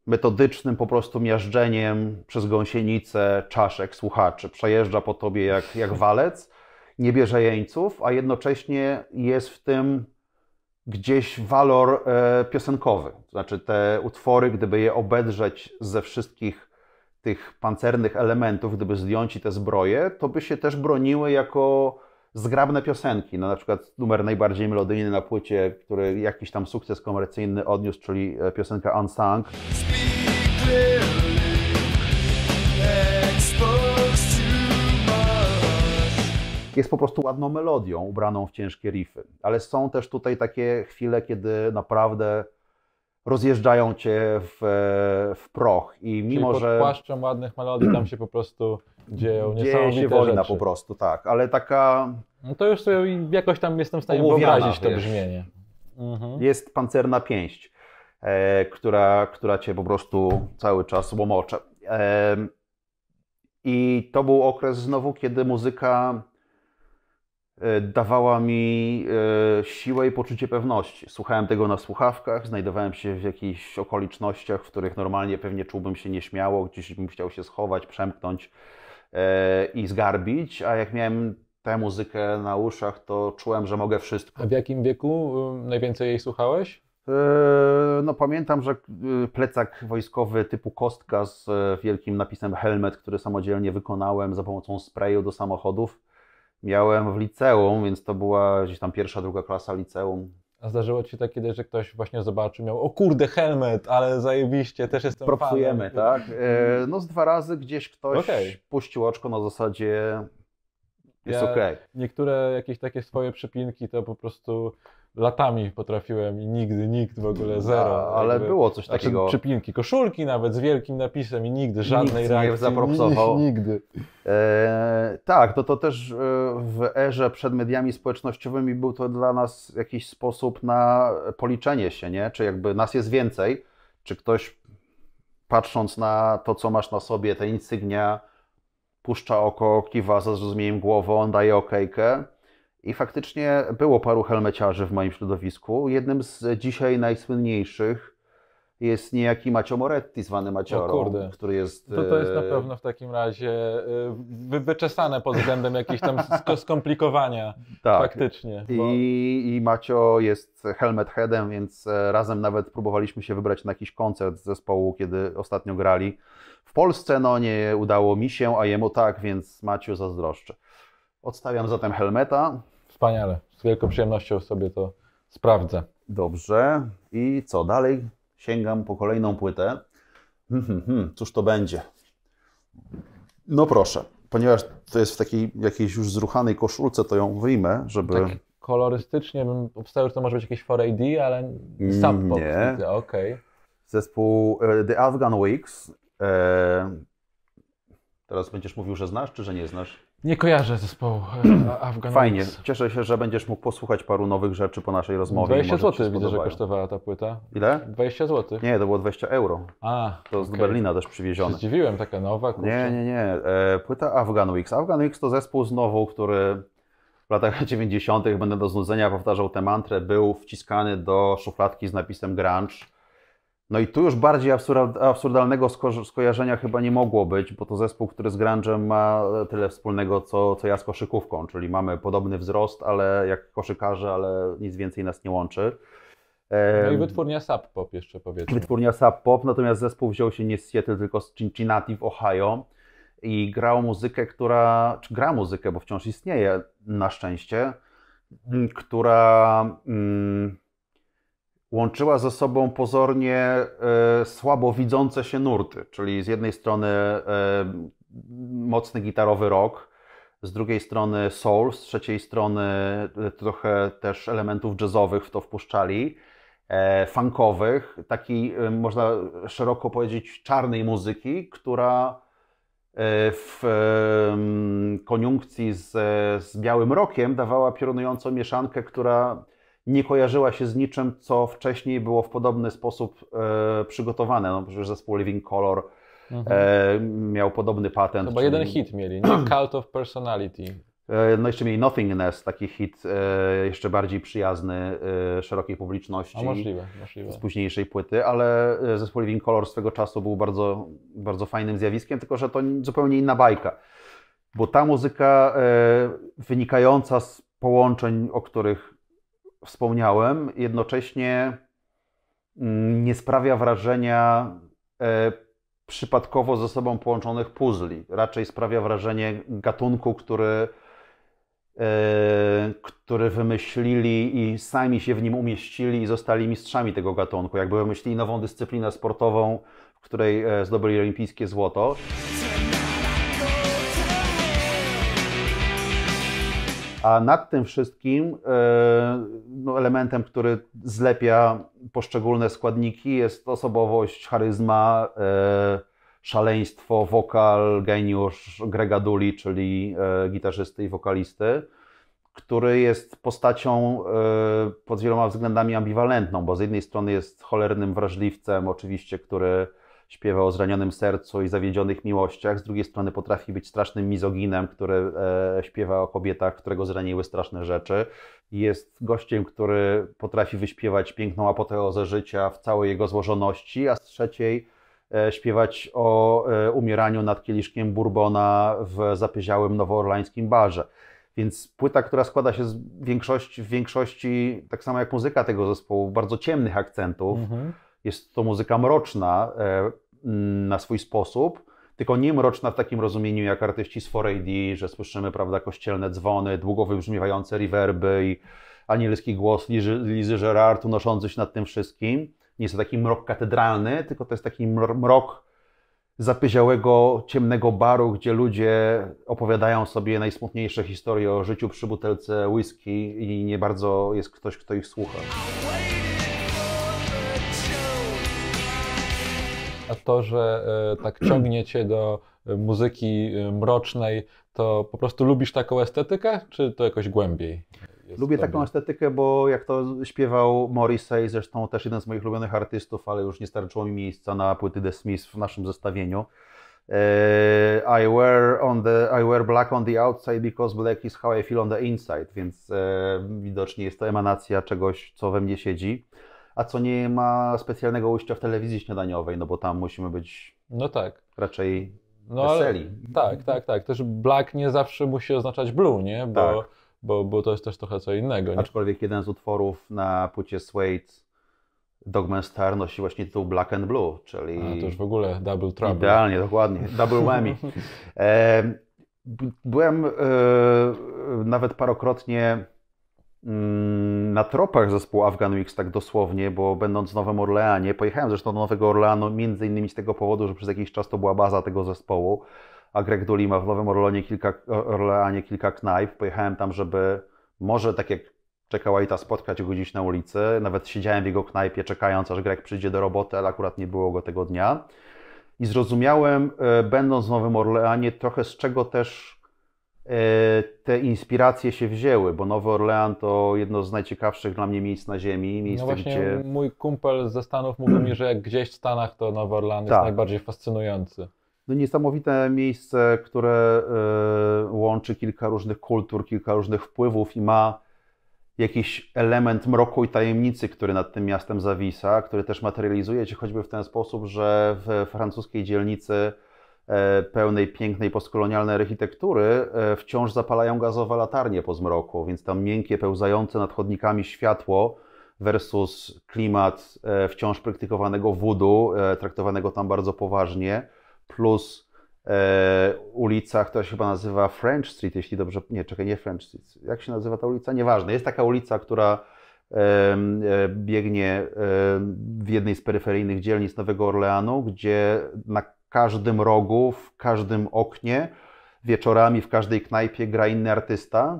metodycznym po prostu miażdżeniem przez gąsienicę czaszek słuchaczy. Przejeżdża po tobie jak, jak walec, nie bierze jeńców, a jednocześnie jest w tym gdzieś walor e, piosenkowy. To znaczy te utwory, gdyby je obedrzeć ze wszystkich tych pancernych elementów, gdyby zdjąć te zbroje, to by się też broniły jako zgrabne piosenki. No, na przykład numer najbardziej melodyjny na płycie, który jakiś tam sukces komercyjny odniósł, czyli e, piosenka Unsung. Speed. jest po prostu ładną melodią ubraną w ciężkie riffy. Ale są też tutaj takie chwile, kiedy naprawdę rozjeżdżają cię w, w proch i mimo, Czyli pod że... płaszczem ładnych melodii tam się po prostu dzieją Dzieje się wojna rzeczy. po prostu, tak, ale taka... No to już sobie jakoś tam jestem w stanie wyobrazić to brzmienie. Mhm. Jest pancerna pięść, e, która, która cię po prostu cały czas łomocze. E, I to był okres znowu, kiedy muzyka E, dawała mi e, siłę i poczucie pewności. Słuchałem tego na słuchawkach, znajdowałem się w jakichś okolicznościach, w których normalnie pewnie czułbym się nieśmiało, gdzieś bym chciał się schować, przemknąć e, i zgarbić, a jak miałem tę muzykę na uszach, to czułem, że mogę wszystko. A w jakim wieku y, najwięcej jej słuchałeś? No pamiętam, że y, plecak wojskowy typu kostka z wielkim napisem helmet, który samodzielnie wykonałem za pomocą sprayu do samochodów, miałem w liceum, więc to była gdzieś tam pierwsza, druga klasa liceum. A zdarzyło Ci się tak kiedyś, że ktoś właśnie zobaczył, miał, o kurde, helmet, ale zajebiście, też jestem Propsujemy, fanem. tak? E, mhm. no z dwa razy gdzieś ktoś okay. puścił oczko na zasadzie, jest ja, okej. Okay. Niektóre jakieś takie swoje przypinki to po prostu latami potrafiłem i nigdy nikt w ogóle no, zero. A, ale jakby, było coś znaczy, takiego. Znaczy, przypinki, koszulki nawet z wielkim napisem i nigdy żadnej nikt reakcji. Nie zaproponował. Nigdy. E, tak, to, to też e, w erze przed mediami społecznościowymi był to dla nas jakiś sposób na policzenie się, nie? Czy jakby nas jest więcej, czy ktoś patrząc na to, co masz na sobie, te insygnia, puszcza oko, kiwa ze zrozumieniem głową, daje okejkę. I faktycznie było paru helmeciarzy w moim środowisku. Jednym z dzisiaj najsłynniejszych jest niejaki Macio Moretti, zwany Maciorą, który jest... To, to jest na e, pewno w takim razie e, wy, wyczesane pod względem jakichś tam skomplikowania tak. faktycznie. Bo... I, I Macio jest helmet headem, więc e, razem nawet próbowaliśmy się wybrać na jakiś koncert z zespołu, kiedy ostatnio grali. W Polsce no nie udało mi się, a jemu tak, więc Maciu zazdroszczę. Odstawiam zatem helmeta. Wspaniale. Z wielką przyjemnością sobie to sprawdzę. Dobrze. I co dalej? Sięgam po kolejną płytę. Hmm, hmm, hmm. Cóż to będzie? No proszę, ponieważ to jest w takiej jakiejś już zruchanej koszulce, to ją wyjmę, żeby... Tak kolorystycznie bym obstawił, że to może być jakieś 4AD, ale sam mm, Nie. Okej. Okay. Zespół e, The Afghan Weeks. Eee... Teraz będziesz mówił, że znasz, czy że nie znasz? Nie kojarzę zespołu e, Afgan. Fajnie, cieszę się, że będziesz mógł posłuchać paru nowych rzeczy po naszej rozmowie. 20 zł widzę, że kosztowała ta płyta. Ile? 20 zł. Nie, to było 20 euro. A, to okay. z Berlina też przywiezione. Zdziwiłem, taka nowa. Kurczę. Nie, nie, nie. E, płyta Afgan Wix. Afgan Wix to zespół znowu, który w latach 90. będę do znudzenia powtarzał tę mantrę, był wciskany do szufladki z napisem grunge no i tu już bardziej absurdalnego skojarzenia chyba nie mogło być, bo to zespół, który z grunge'em ma e, tyle wspólnego, co, co ja z koszykówką, czyli mamy podobny wzrost, ale jak koszykarze, ale nic więcej nas nie łączy. No i wytwórnia Sub Pop jeszcze powiedzmy. Wytwórnia Sub Pop, natomiast zespół wziął się nie z Seattle, tylko z Cincinnati w Ohio i grał muzykę, która, czy gra muzykę, bo wciąż istnieje na szczęście, która... Mm, łączyła ze sobą pozornie e, słabo widzące się nurty, czyli z jednej strony e, mocny gitarowy rock, z drugiej strony soul, z trzeciej strony e, trochę też elementów jazzowych w to wpuszczali, funkowych, takiej można szeroko powiedzieć czarnej muzyki, która w koniunkcji z, z białym rokiem dawała piorunującą mieszankę, która nie kojarzyła się z niczym, co wcześniej było w podobny sposób e, przygotowane. No przecież zespół Living Color e, mhm. e, miał podobny patent. Chyba czyli... jeden hit mieli, nie? Cult of Personality. E, no jeszcze mieli Nothingness, taki hit e, jeszcze bardziej przyjazny szerokiej publiczności. A możliwe, możliwe. Z późniejszej płyty, ale zespół Living Color swego czasu był bardzo, bardzo fajnym zjawiskiem, tylko że to zupełnie inna bajka. Bo ta muzyka wynikająca z połączeń, o których wspomniałem, jednocześnie mm, nie sprawia wrażenia e, przypadkowo ze sobą połączonych puzli. Raczej sprawia wrażenie gatunku, który, e, który wymyślili i sami się w nim umieścili i zostali mistrzami tego gatunku. Jakby wymyślili nową dyscyplinę sportową, w której e, zdobyli olimpijskie złoto. A nad tym wszystkim e, no, elementem, który zlepia poszczególne składniki jest osobowość, charyzma, e, szaleństwo, wokal, geniusz Grega Duli, czyli e, gitarzysty i wokalisty, który jest postacią pod wieloma względami ambiwalentną, bo z jednej strony jest cholernym wrażliwcem oczywiście, który śpiewa o zranionym sercu i zawiedzionych miłościach, z drugiej strony potrafi być strasznym mizoginem, który e, śpiewa o kobietach, którego zraniły straszne rzeczy. Jest gościem, który potrafi wyśpiewać piękną apoteozę życia w całej jego złożoności, a z trzeciej e, śpiewać o e, umieraniu nad kieliszkiem Bourbona w zapyziałym nowoorlańskim barze. Więc płyta, która składa się z większości, w większości, tak samo jak muzyka tego zespołu, bardzo ciemnych akcentów. Mm -hmm jest to muzyka mroczna e, mm, na swój sposób, tylko nie mroczna w takim rozumieniu jak artyści z 4AD, że słyszymy prawda, kościelne dzwony, długo wybrzmiewające rewerby i anielski głos Lizy Gerard unoszący się nad tym wszystkim. Nie jest to taki mrok katedralny, tylko to jest taki mrok zapyziałego, ciemnego baru, gdzie ludzie opowiadają sobie najsmutniejsze historie o życiu przy butelce whisky i nie bardzo jest ktoś, kto ich słucha. a to, że e, tak ciągnie cię do e, muzyki e, mrocznej, to po prostu lubisz taką estetykę, czy to jakoś głębiej? Lubię taką estetykę, bo jak to śpiewał Morrissey, zresztą też jeden z moich ulubionych artystów, ale już nie starczyło mi miejsca na płyty The Smiths w naszym zestawieniu. I wear, on the, I wear black on the outside because black is how I feel on the inside, więc widocznie jest to emanacja czegoś, co we mnie siedzi a co nie ma specjalnego ujścia w telewizji śniadaniowej, no bo tam musimy być no tak. raczej no, weseli. tak, tak, tak. Też black nie zawsze musi oznaczać blue, nie? Bo, tak. bo, bo to jest też trochę co innego. Nie? Aczkolwiek jeden z utworów na płycie Suede Dogman Star nosi właśnie tytuł Black and Blue, czyli... A, to już w ogóle Double Trouble. Idealnie, dokładnie. Double whammy. E, byłem e, nawet parokrotnie Mm, na tropach zespół Afghan Weeks, tak dosłownie, bo będąc w Nowym Orleanie, pojechałem zresztą do Nowego Orleanu między innymi z tego powodu, że przez jakiś czas to była baza tego zespołu, a Greg Dolima w Nowym Orleanie kilka, Orleanie kilka knajp. Pojechałem tam, żeby może tak jak czekała ta spotkać go gdzieś na ulicy, nawet siedziałem w jego knajpie czekając, aż Greg przyjdzie do roboty, ale akurat nie było go tego dnia. I zrozumiałem, e, będąc w Nowym Orleanie, trochę z czego też E, te inspiracje się wzięły, bo Nowy Orlean to jedno z najciekawszych dla mnie miejsc na ziemi. Miejsce, no właśnie gdzie... mój kumpel ze Stanów mówił mi, że jak gdzieś w Stanach to Nowy Orlean tak. jest najbardziej fascynujący. No niesamowite miejsce, które e, łączy kilka różnych kultur, kilka różnych wpływów i ma jakiś element mroku i tajemnicy, który nad tym miastem zawisa, który też materializuje się choćby w ten sposób, że w francuskiej dzielnicy E, pełnej pięknej postkolonialnej architektury e, wciąż zapalają gazowe latarnie po zmroku, więc tam miękkie, pełzające nad chodnikami światło versus klimat e, wciąż praktykowanego wudu, traktowanego tam bardzo poważnie, plus ulica, która się chyba nazywa French Street, jeśli dobrze, nie, czekaj, nie French Street, jak się nazywa ta ulica? Nieważne, jest taka ulica, która biegnie w jednej z peryferyjnych dzielnic Nowego Orleanu, gdzie na każdym rogu, w każdym oknie. Wieczorami w każdej knajpie gra inny artysta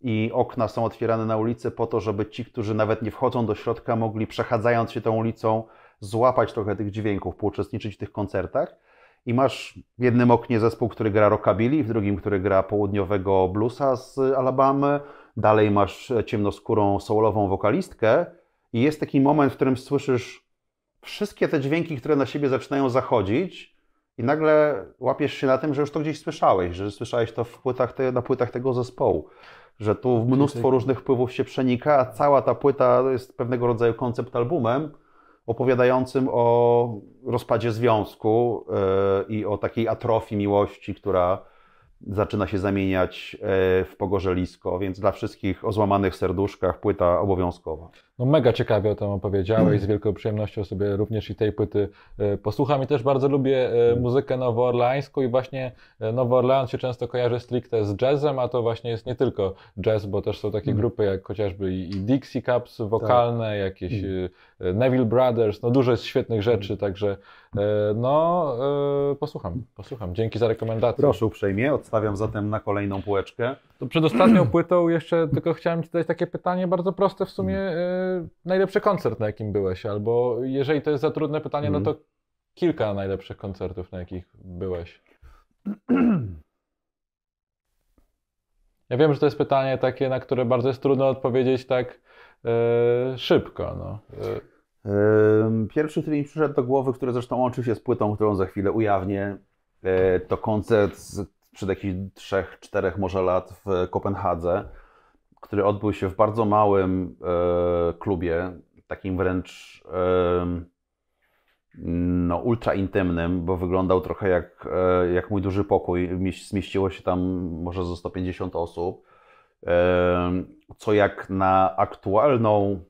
i okna są otwierane na ulicę po to, żeby ci, którzy nawet nie wchodzą do środka, mogli przechadzając się tą ulicą złapać trochę tych dźwięków, pouczestniczyć w tych koncertach. I masz w jednym oknie zespół, który gra rockabilly, w drugim, który gra południowego bluesa z Alabamy, dalej masz ciemnoskórą soulową wokalistkę i jest taki moment, w którym słyszysz wszystkie te dźwięki, które na siebie zaczynają zachodzić i nagle łapiesz się na tym, że już to gdzieś słyszałeś, że słyszałeś to w płytach te, na płytach tego zespołu, że tu mnóstwo różnych wpływów się przenika, a cała ta płyta jest pewnego rodzaju koncept albumem opowiadającym o rozpadzie związku yy, i o takiej atrofii miłości, która zaczyna się zamieniać e, w pogorzelisko, więc dla wszystkich o złamanych serduszkach płyta obowiązkowa. No mega ciekawie o tym opowiedziałeś, mhm. z wielką przyjemnością sobie również i tej płyty e, posłucham i też bardzo lubię e, mhm. muzykę nowoorleańską i właśnie e, Nowy Orleans się często kojarzy stricte z jazzem, a to właśnie jest nie tylko jazz, bo też są takie mhm. grupy jak chociażby i Dixie Cups wokalne, tak. jakieś Neville Brothers, no dużo jest świetnych rzeczy, także no posłucham, posłucham. Dzięki za rekomendację. Proszę uprzejmie, odstawiam zatem na kolejną półeczkę. To przed ostatnią płytą jeszcze tylko chciałem Ci zadać takie pytanie bardzo proste w sumie najlepszy koncert, na jakim byłeś, albo jeżeli to jest za trudne pytanie, mm. no mhm. to kilka najlepszych koncertów, na jakich byłeś. Ja wiem, że to jest pytanie takie, na które bardzo jest trudno odpowiedzieć tak e, szybko. No. E, pierwszy, który mi przyszedł do głowy, który zresztą łączy się z płytą, którą za chwilę ujawnię, e, to koncert z, przed jakichś trzech, czterech może lat w Kopenhadze który odbył się w bardzo małym e, klubie, takim wręcz e, no, ultra intymnym, bo wyglądał trochę jak, e, jak mój duży pokój. Zmieściło się tam może ze 150 osób. E, co jak na aktualną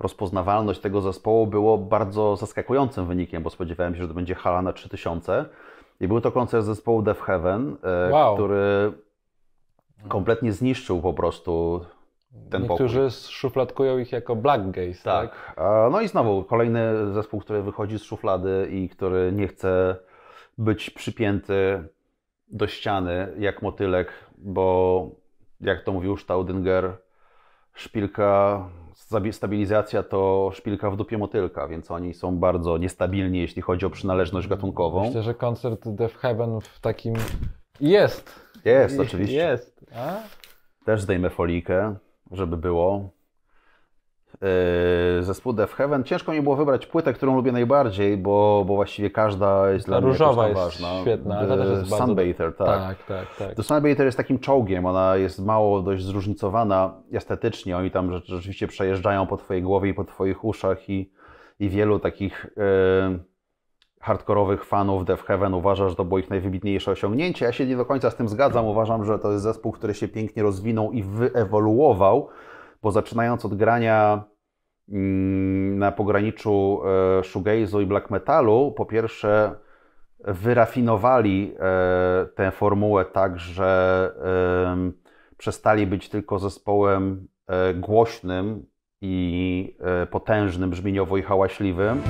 rozpoznawalność tego zespołu było bardzo zaskakującym wynikiem, bo spodziewałem się, że to będzie hala na 3000. I był to koncert zespołu Death Heaven, e, wow. który Mhm. kompletnie zniszczył po prostu ten Niektórzy pokój. szufladkują ich jako Black Gaze, tak. tak? No i znowu kolejny zespół, który wychodzi z szuflady i który nie chce być przypięty do ściany jak motylek, bo jak to mówił Staudinger, szpilka, stabilizacja to szpilka w dupie motylka, więc oni są bardzo niestabilni, jeśli chodzi o przynależność gatunkową. Myślę, że koncert Death Heaven w takim jest. Jest, oczywiście. Jest. A? Też zdejmę folikę, żeby było. Yy, zespół Death Heaven. Ciężko mi było wybrać płytę, którą lubię najbardziej, bo, bo właściwie każda jest dla różowa mnie różowa jest świetna. The też yy, jest Sunbather, bardzo... tak. tak. Tak, tak, The Sunbather jest takim czołgiem, ona jest mało dość zróżnicowana estetycznie. Oni tam rzeczywiście przejeżdżają po twojej głowie i po twoich uszach i, i wielu takich... Yy hardkorowych fanów Dev Heaven uważa, że to było ich najwybitniejsze osiągnięcie. Ja się nie do końca z tym zgadzam. Uważam, że to jest zespół, który się pięknie rozwinął i wyewoluował, bo zaczynając od grania mm, na pograniczu e, shoegaze'u i black metalu, po pierwsze wyrafinowali e, tę formułę tak, że przestali być tylko zespołem e, głośnym i potężnym brzmieniowo i hałaśliwym.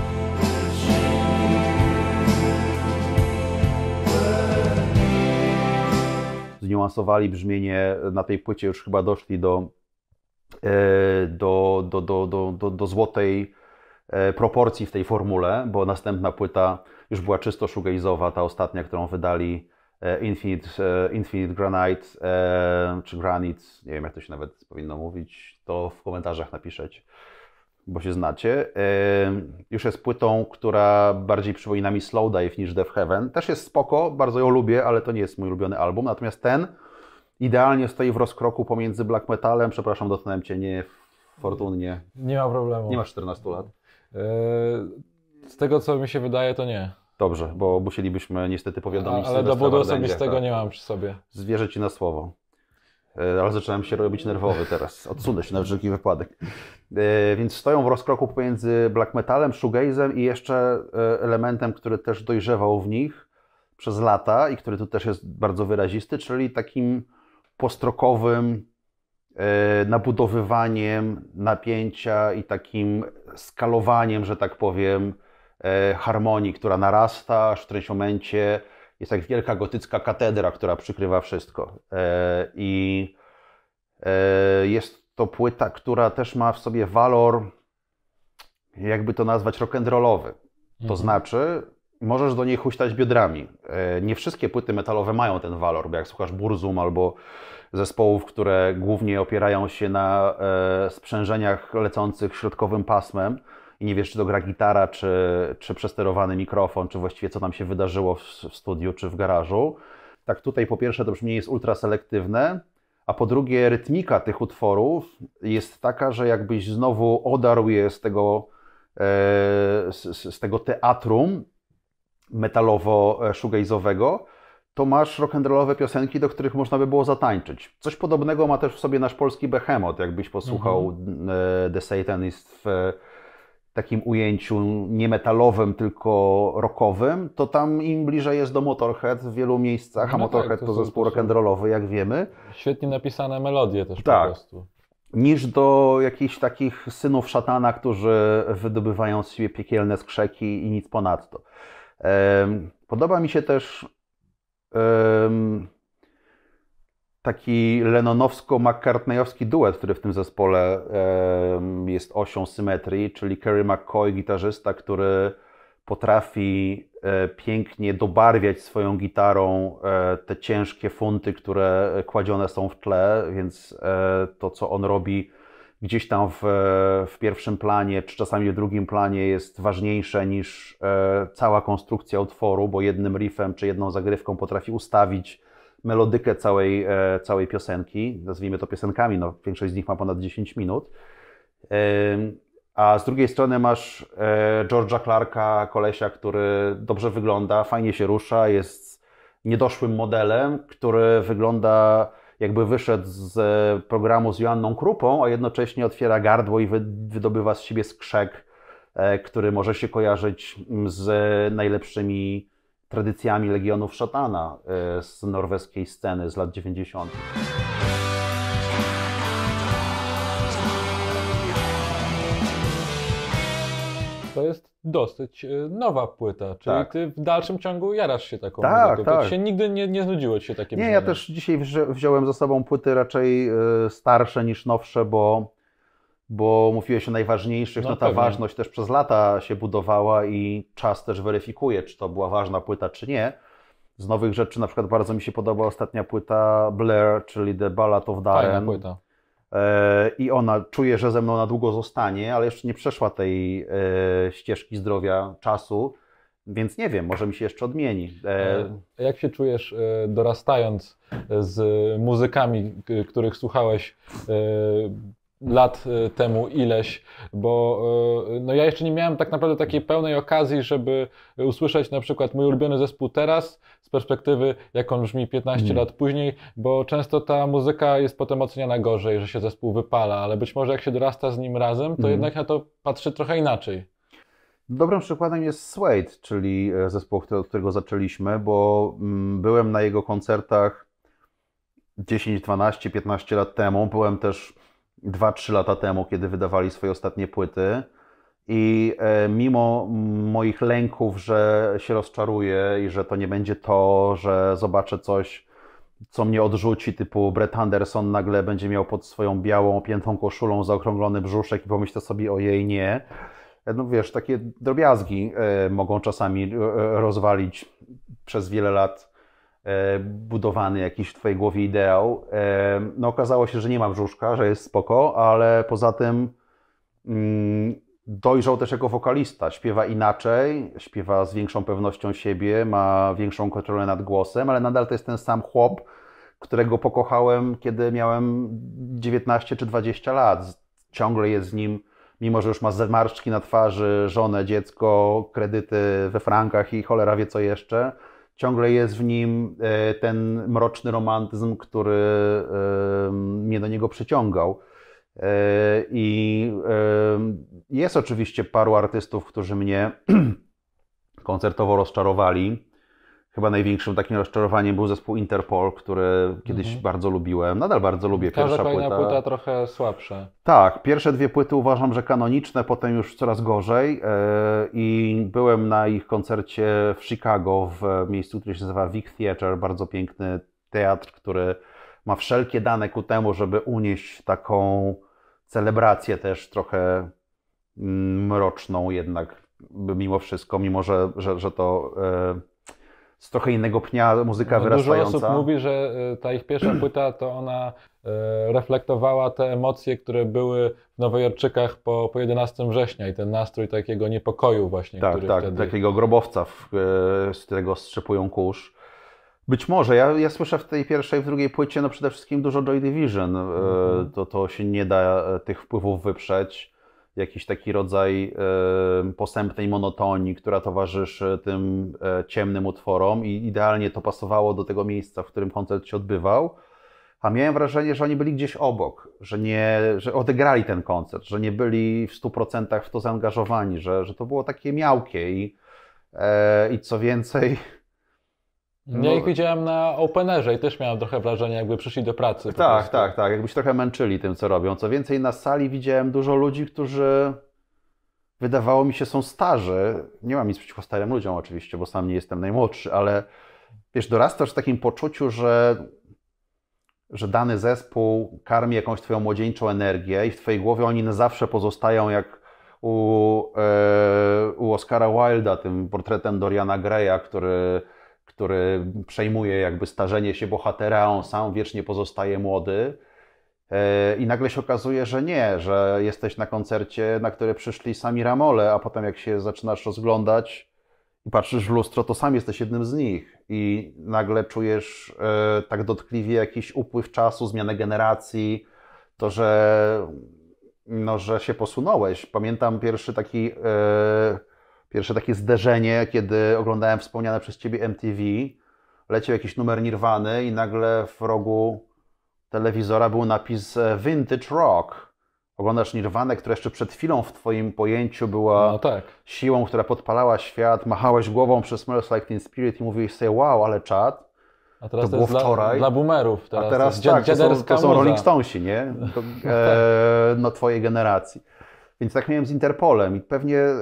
zniuansowali brzmienie. E, na tej płycie już chyba doszli do, e, do, do, do, do, do, do złotej e, proporcji w tej formule, bo następna płyta już była czysto shoegaze'owa, ta ostatnia, którą wydali Infinite, Infinite Granite, czy Granite, nie wiem jak to się nawet powinno mówić, to w komentarzach napiszeć bo się znacie. Już jest płytą, która bardziej przypomina mi Slowdive niż Death Heaven. Też jest spoko, bardzo ją lubię, ale to nie jest mój ulubiony album. Natomiast ten idealnie stoi w rozkroku pomiędzy black metalem, przepraszam, dotknąłem Cię fortunnie. Nie ma problemu. Nie masz 14 lat. Yy, z tego, co mi się wydaje, to nie. Dobrze, bo musielibyśmy niestety powiadomić A, Ale dowodu osobistego tak? nie mam przy sobie. Zwierzę Ci na słowo. E, ale zaczynam się robić nerwowy teraz. Odsunę się na wszelki wypadek. E, więc stoją w rozkroku pomiędzy black metalem, shoegazem i jeszcze e, elementem, który też dojrzewał w nich przez lata i który tu też jest bardzo wyrazisty, czyli takim postrokowym nabudowywaniem napięcia i takim skalowaniem, że tak powiem, harmonii, która narasta, aż w którymś momencie jest jak wielka gotycka katedra, która przykrywa wszystko. E, I e, jest to płyta, która też ma w sobie walor, jakby to nazwać, rock'n'rollowy. To mhm. znaczy, możesz do niej huśtać biodrami. E, nie wszystkie płyty metalowe mają ten walor, bo jak słuchasz Burzum albo zespołów, które głównie opierają się na sprzężeniach lecących środkowym pasmem, i nie wiesz, czy to gra gitara, czy, czy przesterowany mikrofon, czy właściwie co tam się wydarzyło w, studiu, czy w garażu. Tak tutaj po pierwsze to brzmienie jest ultra selektywne, a po drugie rytmika tych utworów jest taka, że jakbyś znowu odarł je z tego, e, z, z tego teatrum metalowo-shoegaze'owego, to masz rock'n'rollowe piosenki, do których można by było zatańczyć. Coś podobnego ma też w sobie nasz polski Behemoth, jakbyś posłuchał mhm. E, The Satanist w takim ujęciu nie metalowym, tylko rockowym, to tam im bliżej jest do Motorhead w wielu miejscach, no a tak, Motorhead tak, to, to zespół rock'n'rollowy, jak wiemy. Świetnie napisane melodie też tak. po prostu. Niż do jakichś takich synów szatana, którzy wydobywają z siebie piekielne skrzeki i nic ponadto. Podoba mi się też taki lenonowsko-mccartneyowski duet, który w tym zespole jest osią symetrii, czyli Kerry McCoy, gitarzysta, który potrafi e, pięknie dobarwiać swoją gitarą e, te ciężkie funty, które kładzione są w tle, więc e, to, co on robi gdzieś tam w, w pierwszym planie, czy czasami w drugim planie jest ważniejsze niż cała konstrukcja utworu, bo jednym riffem czy jedną zagrywką potrafi ustawić melodykę całej, e, całej piosenki. Nazwijmy to piosenkami, no, większość z nich ma ponad 10 minut. A z drugiej strony masz e, George'a Clarka, kolesia, który dobrze wygląda, fajnie się rusza, jest niedoszłym modelem, który wygląda jakby wyszedł z e, programu z Joanną Krupą, a jednocześnie otwiera gardło i wydobywa z siebie skrzek, który może się kojarzyć z najlepszymi tradycjami legionów Szatana e, z norweskiej sceny z lat 90. To jest dosyć e, nowa płyta, czyli tak. ty w dalszym ciągu jarasz się taką tak, muzyką. Tak. się nigdy nie, nie znudziło ci się takim Nie, ja też dzisiaj wziąłem ze sobą płyty raczej e, starsze niż nowsze, bo bo mówiłeś o najważniejszych, no, no ta pewnie. ważność też przez lata się budowała i czas też weryfikuje, czy to była ważna płyta, czy nie. Z nowych rzeczy na przykład bardzo mi się podoba ostatnia płyta Blair, czyli The Ballad of Darren. Fajna płyta. E, I ona czuje, że ze mną na długo zostanie, ale jeszcze nie przeszła tej e, ścieżki zdrowia, czasu, więc nie wiem, może mi się jeszcze odmieni. E, jak się czujesz dorastając z muzykami, których słuchałeś lat y, temu ileś, bo y, no ja jeszcze nie miałem tak naprawdę takiej pełnej okazji, żeby usłyszeć na przykład mój ulubiony zespół teraz z perspektywy, jak on brzmi 15 mm. lat później, bo często ta muzyka jest potem oceniana gorzej, że się zespół wypala, ale być może jak się dorasta z nim razem, to mm. jednak na to patrzy trochę inaczej. Dobrym przykładem jest Suede, czyli e, zespół, od którego zaczęliśmy, bo mm, byłem na jego koncertach 10, 12, 15 lat temu. Byłem też 2-3 lata temu, kiedy wydawali swoje ostatnie płyty. I e, mimo moich lęków, że się rozczaruję i że to nie będzie to, że zobaczę coś, co mnie odrzuci, typu Brett Anderson nagle będzie miał pod swoją białą, opiętą koszulą zaokrąglony brzuszek i pomyślę sobie o jej nie. E, no wiesz, takie drobiazgi e, mogą czasami rozwalić przez wiele lat E, budowany jakiś w Twojej głowie ideał. E, no okazało się, że nie ma brzuszka, że jest spoko, ale poza tym mm, dojrzał też jako wokalista. Śpiewa inaczej, śpiewa z większą pewnością siebie, ma większą kontrolę nad głosem, ale nadal to jest ten sam chłop, którego pokochałem, kiedy miałem 19 czy 20 lat. Ciągle jest z nim, mimo że już ma zmarszczki na twarzy, żonę, dziecko, kredyty we frankach i cholera wie co jeszcze ciągle jest w nim e, ten mroczny romantyzm, który e, mnie do niego przyciągał. E, I jest oczywiście paru artystów, którzy mnie koncertowo rozczarowali. Chyba największym takim rozczarowaniem był zespół Interpol, który kiedyś mhm. bardzo lubiłem. Nadal bardzo lubię pierwsza płyta. Każda płyta trochę słabsza. Tak, pierwsze dwie płyty uważam, że kanoniczne, potem już coraz gorzej. E, I byłem na ich koncercie w Chicago, w miejscu, które się nazywa Vic Theater, bardzo piękny teatr, który ma wszelkie dane ku temu, żeby unieść taką celebrację też trochę mm, mroczną jednak mimo wszystko, mimo że, że, że to e, z trochę innego pnia muzyka no, wyrastająca. Dużo osób mówi, że y, ta ich pierwsza płyta to ona y, reflektowała te emocje, które były w Nowojorczykach po, po 11 września i ten nastrój takiego niepokoju właśnie, tak, który tak, wtedy... takiego grobowca, w, y, z którego strzepują kurz. Być może. Ja, ja słyszę w tej pierwszej, w drugiej płycie no przede wszystkim dużo Joy Division. Mhm. To, to się nie da e, tych wpływów wyprzeć jakiś taki rodzaj posępnej monotonii, która towarzyszy tym e, ciemnym utworom i idealnie to pasowało do tego miejsca, w którym koncert się odbywał. A miałem wrażenie, że oni byli gdzieś obok, że, nie, że odegrali ten koncert, że nie byli w 100% w to zaangażowani, że, że to było takie miałkie i, e, i co więcej, ja no ich widziałem na openerze i też miałem trochę wrażenie, jakby przyszli do pracy. Tak, tak, tak. Jakby się trochę męczyli tym, co robią. Co więcej, na sali widziałem dużo ludzi, którzy wydawało mi się są starzy. Nie mam nic przeciwko starym ludziom oczywiście, bo sam nie jestem najmłodszy, ale wiesz, dorastasz w takim poczuciu, że, że dany zespół karmi jakąś twoją młodzieńczą energię i w twojej głowie oni na zawsze pozostają jak u, e, u Oscara Wilda, tym portretem Doriana Greya, który który przejmuje jakby starzenie się bohatera, on sam wiecznie pozostaje młody. E, I nagle się okazuje, że nie, że jesteś na koncercie, na który przyszli sami Ramole, a potem jak się zaczynasz rozglądać i patrzysz w lustro, to sam jesteś jednym z nich. I nagle czujesz e, tak dotkliwie jakiś upływ czasu, zmianę generacji, to, że, no, że się posunąłeś. Pamiętam pierwszy taki. E, Pierwsze takie zderzenie, kiedy oglądałem wspomniane przez ciebie MTV, leciał jakiś numer Nirwany i nagle w rogu telewizora był napis e, Vintage Rock. Oglądasz Nirwanę, która jeszcze przed chwilą w Twoim pojęciu była no tak. siłą, która podpalała świat, machałeś głową przez Smells Like Teen Spirit i mówiłeś sobie wow, ale czad. A teraz to, to było jest wczoraj. Dla, dla boomerów. Teraz, a teraz to tak, to są, to są Rolling Stonesi, nie? To, e, tak. no Twojej generacji. Więc tak miałem z Interpolem i pewnie... E,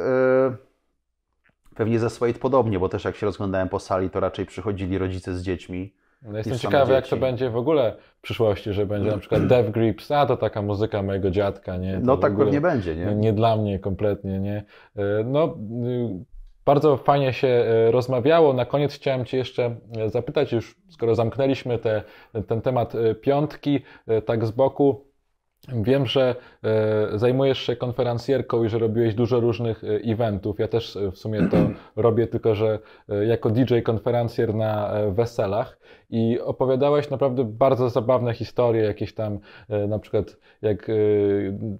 Pewnie ze swojej podobnie, bo też jak się rozglądałem po sali, to raczej przychodzili rodzice z dziećmi. No jestem ciekawy, jak to będzie w ogóle w przyszłości, że będzie na przykład Dev Grips, a to taka muzyka mojego dziadka, nie? To no tak pewnie będzie, nie? Nie dla mnie kompletnie, nie? E, no, y, bardzo fajnie się e, rozmawiało. Na koniec chciałem Cię jeszcze e, zapytać, już skoro zamknęliśmy te, ten temat piątki, tak z boku, Wiem, że e, zajmujesz się konferencjerką i że robiłeś dużo różnych e, eventów. Ja też e, w sumie to robię, tylko że jako DJ konferencjer na weselach i opowiadałeś naprawdę bardzo zabawne historie, jakieś tam e, na przykład jak e,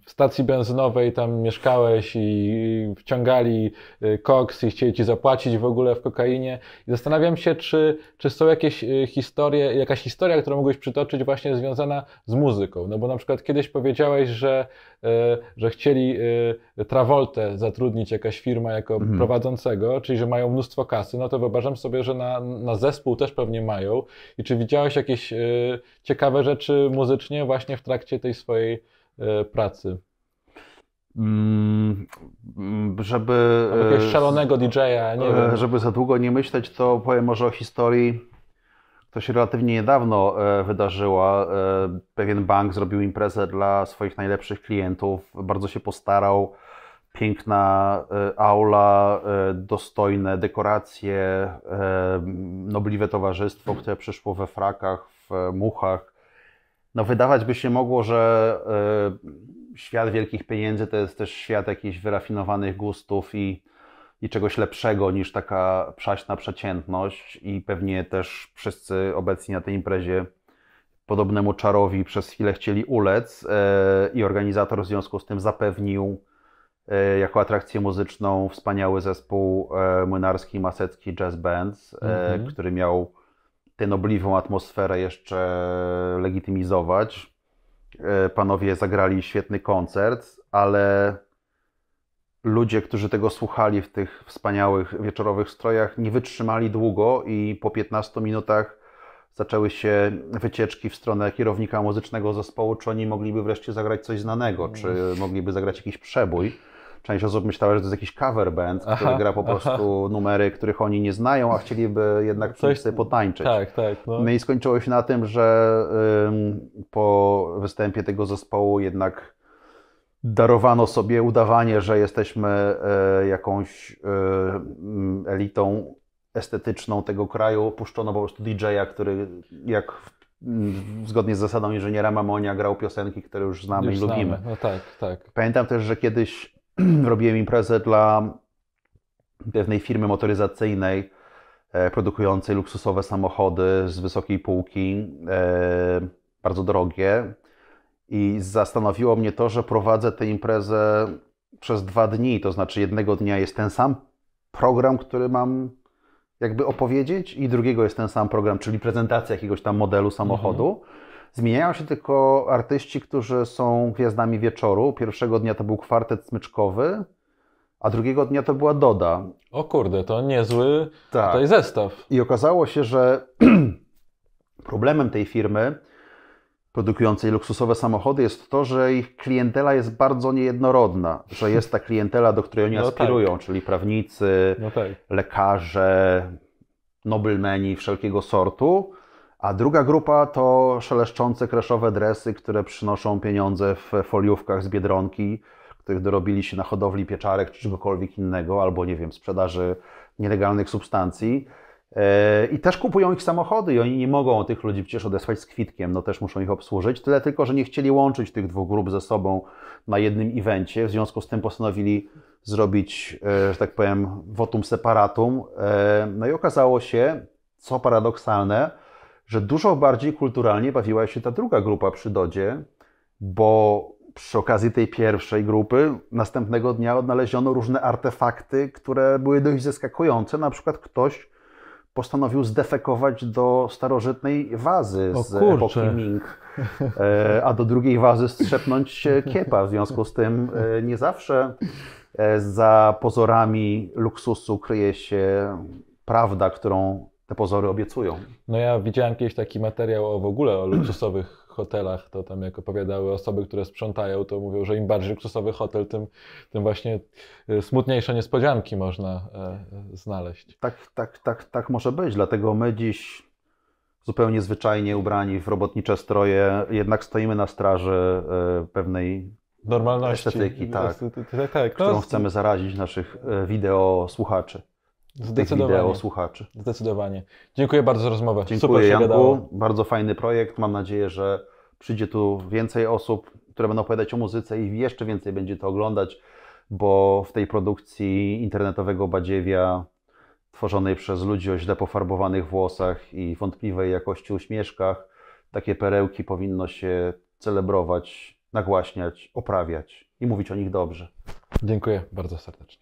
w stacji benzynowej tam mieszkałeś i wciągali e, koks i chcieli ci zapłacić w ogóle w kokainie. I zastanawiam się, czy, czy są jakieś historie, jakaś historia, którą mogłeś przytoczyć właśnie związana z muzyką. No bo na przykład kiedyś powiedziałeś, że E, że chcieli e, Travoltę zatrudnić jakaś firma jako mhm. prowadzącego, czyli że mają mnóstwo kasy, no to wyobrażam sobie, że na, na zespół też pewnie mają. I czy widziałeś jakieś e, ciekawe rzeczy muzycznie właśnie w trakcie tej swojej pracy? Mm, mm, żeby. Jakiegoś szalonego DJ-a, nie wiem. Żeby za długo nie myśleć, to powiem może o historii to się relatywnie niedawno e, wydarzyło. E, pewien bank zrobił imprezę dla swoich najlepszych klientów, bardzo się postarał. Piękna e, aula, dostojne dekoracje, nobliwe towarzystwo, które przyszło we frakach, w muchach. No, wydawać by się mogło, że świat wielkich pieniędzy to jest też świat jakichś wyrafinowanych gustów i i czegoś lepszego niż taka przaśna przeciętność i pewnie też wszyscy obecni na tej imprezie podobnemu czarowi przez chwilę chcieli ulec e, i organizator w związku z tym zapewnił e, jako atrakcję muzyczną wspaniały zespół e, młynarski Masecki Jazz Bands, mhm. który miał tę nobliwą atmosferę jeszcze legitymizować. Panowie zagrali świetny koncert, ale ludzie, którzy tego słuchali w tych wspaniałych wieczorowych strojach, nie wytrzymali długo i po 15 minutach zaczęły się wycieczki w stronę kierownika muzycznego zespołu, czy oni mogliby wreszcie zagrać coś znanego, czy mm. mogliby zagrać jakiś przebój. Część osób myślała, że to jest jakiś cover band, aha, który gra po prostu aha. numery, których oni nie znają, a chcieliby jednak coś sobie potańczyć. Tak, tak. No. no. i skończyło się na tym, że ym, po występie tego zespołu jednak darowano sobie udawanie, że jesteśmy e, jakąś e, elitą estetyczną tego kraju. Puszczono po prostu DJ-a, który jak zgodnie z zasadą inżyniera Mamonia grał piosenki, które już znamy już i znamy. lubimy. No tak, tak. Pamiętam też, że kiedyś robiłem imprezę dla pewnej firmy motoryzacyjnej e, produkującej luksusowe samochody z wysokiej półki, bardzo drogie, i zastanowiło mnie to, że prowadzę tę imprezę przez dwa dni, to znaczy jednego dnia jest ten sam program, który mam jakby opowiedzieć, i drugiego jest ten sam program, czyli prezentacja jakiegoś tam modelu samochodu. Mhm. Zmieniają się tylko artyści, którzy są gwiazdami wieczoru. Pierwszego dnia to był kwartet smyczkowy, a drugiego dnia to była Doda. O kurde, to niezły tak. tutaj zestaw. I okazało się, że problemem tej firmy produkującej luksusowe samochody jest to, że ich klientela jest bardzo niejednorodna, że jest ta klientela, do której oni no tak. aspirują, tak. czyli prawnicy, no tak. lekarze, nobelmeni wszelkiego sortu, a druga grupa to szeleszczące kreszowe dresy, które przynoszą pieniądze w foliówkach z Biedronki, których dorobili się na hodowli pieczarek czy czegokolwiek innego, albo nie wiem, sprzedaży nielegalnych substancji. E, I też kupują ich samochody i oni nie mogą tych ludzi przecież odesłać z kwitkiem, no też muszą ich obsłużyć, tyle tylko, że nie chcieli łączyć tych dwóch grup ze sobą na jednym evencie, w związku z tym postanowili zrobić, e, że tak powiem, votum separatum. E, no i okazało się, co paradoksalne, że dużo bardziej kulturalnie bawiła się ta druga grupa przy Dodzie, bo przy okazji tej pierwszej grupy następnego dnia odnaleziono różne artefakty, które były dość zaskakujące, na przykład ktoś postanowił zdefekować do starożytnej wazy z epoki Ming, e, a do drugiej wazy strzepnąć kiepa. W związku z tym e, nie zawsze e, za pozorami luksusu kryje się prawda, którą te pozory obiecują. No ja widziałem kiedyś taki materiał o, w ogóle o luksusowych hotelach, to tam jak opowiadały osoby, które sprzątają, to mówią, że im bardziej luksusowy hotel, tym, tym właśnie e, smutniejsze niespodzianki można e, znaleźć. Tak, tak, tak, tak może być, dlatego my dziś zupełnie zwyczajnie ubrani w robotnicze stroje, jednak stoimy na straży e, pewnej normalności, estetyki, tak, tak, tak, którą chcemy zarazić naszych wideo słuchaczy. Zdecydowanie. Wideo słuchaczy. Zdecydowanie. Dziękuję bardzo za rozmowę. Dziękuję, Super się Janku. Gadało. Bardzo fajny projekt. Mam nadzieję, że przyjdzie tu więcej osób, które będą opowiadać o muzyce i jeszcze więcej będzie to oglądać, bo w tej produkcji internetowego badziewia tworzonej przez ludzi o źle pofarbowanych włosach i wątpliwej jakości uśmieszkach, takie perełki powinno się celebrować, nagłaśniać, oprawiać i mówić o nich dobrze. Dziękuję bardzo serdecznie.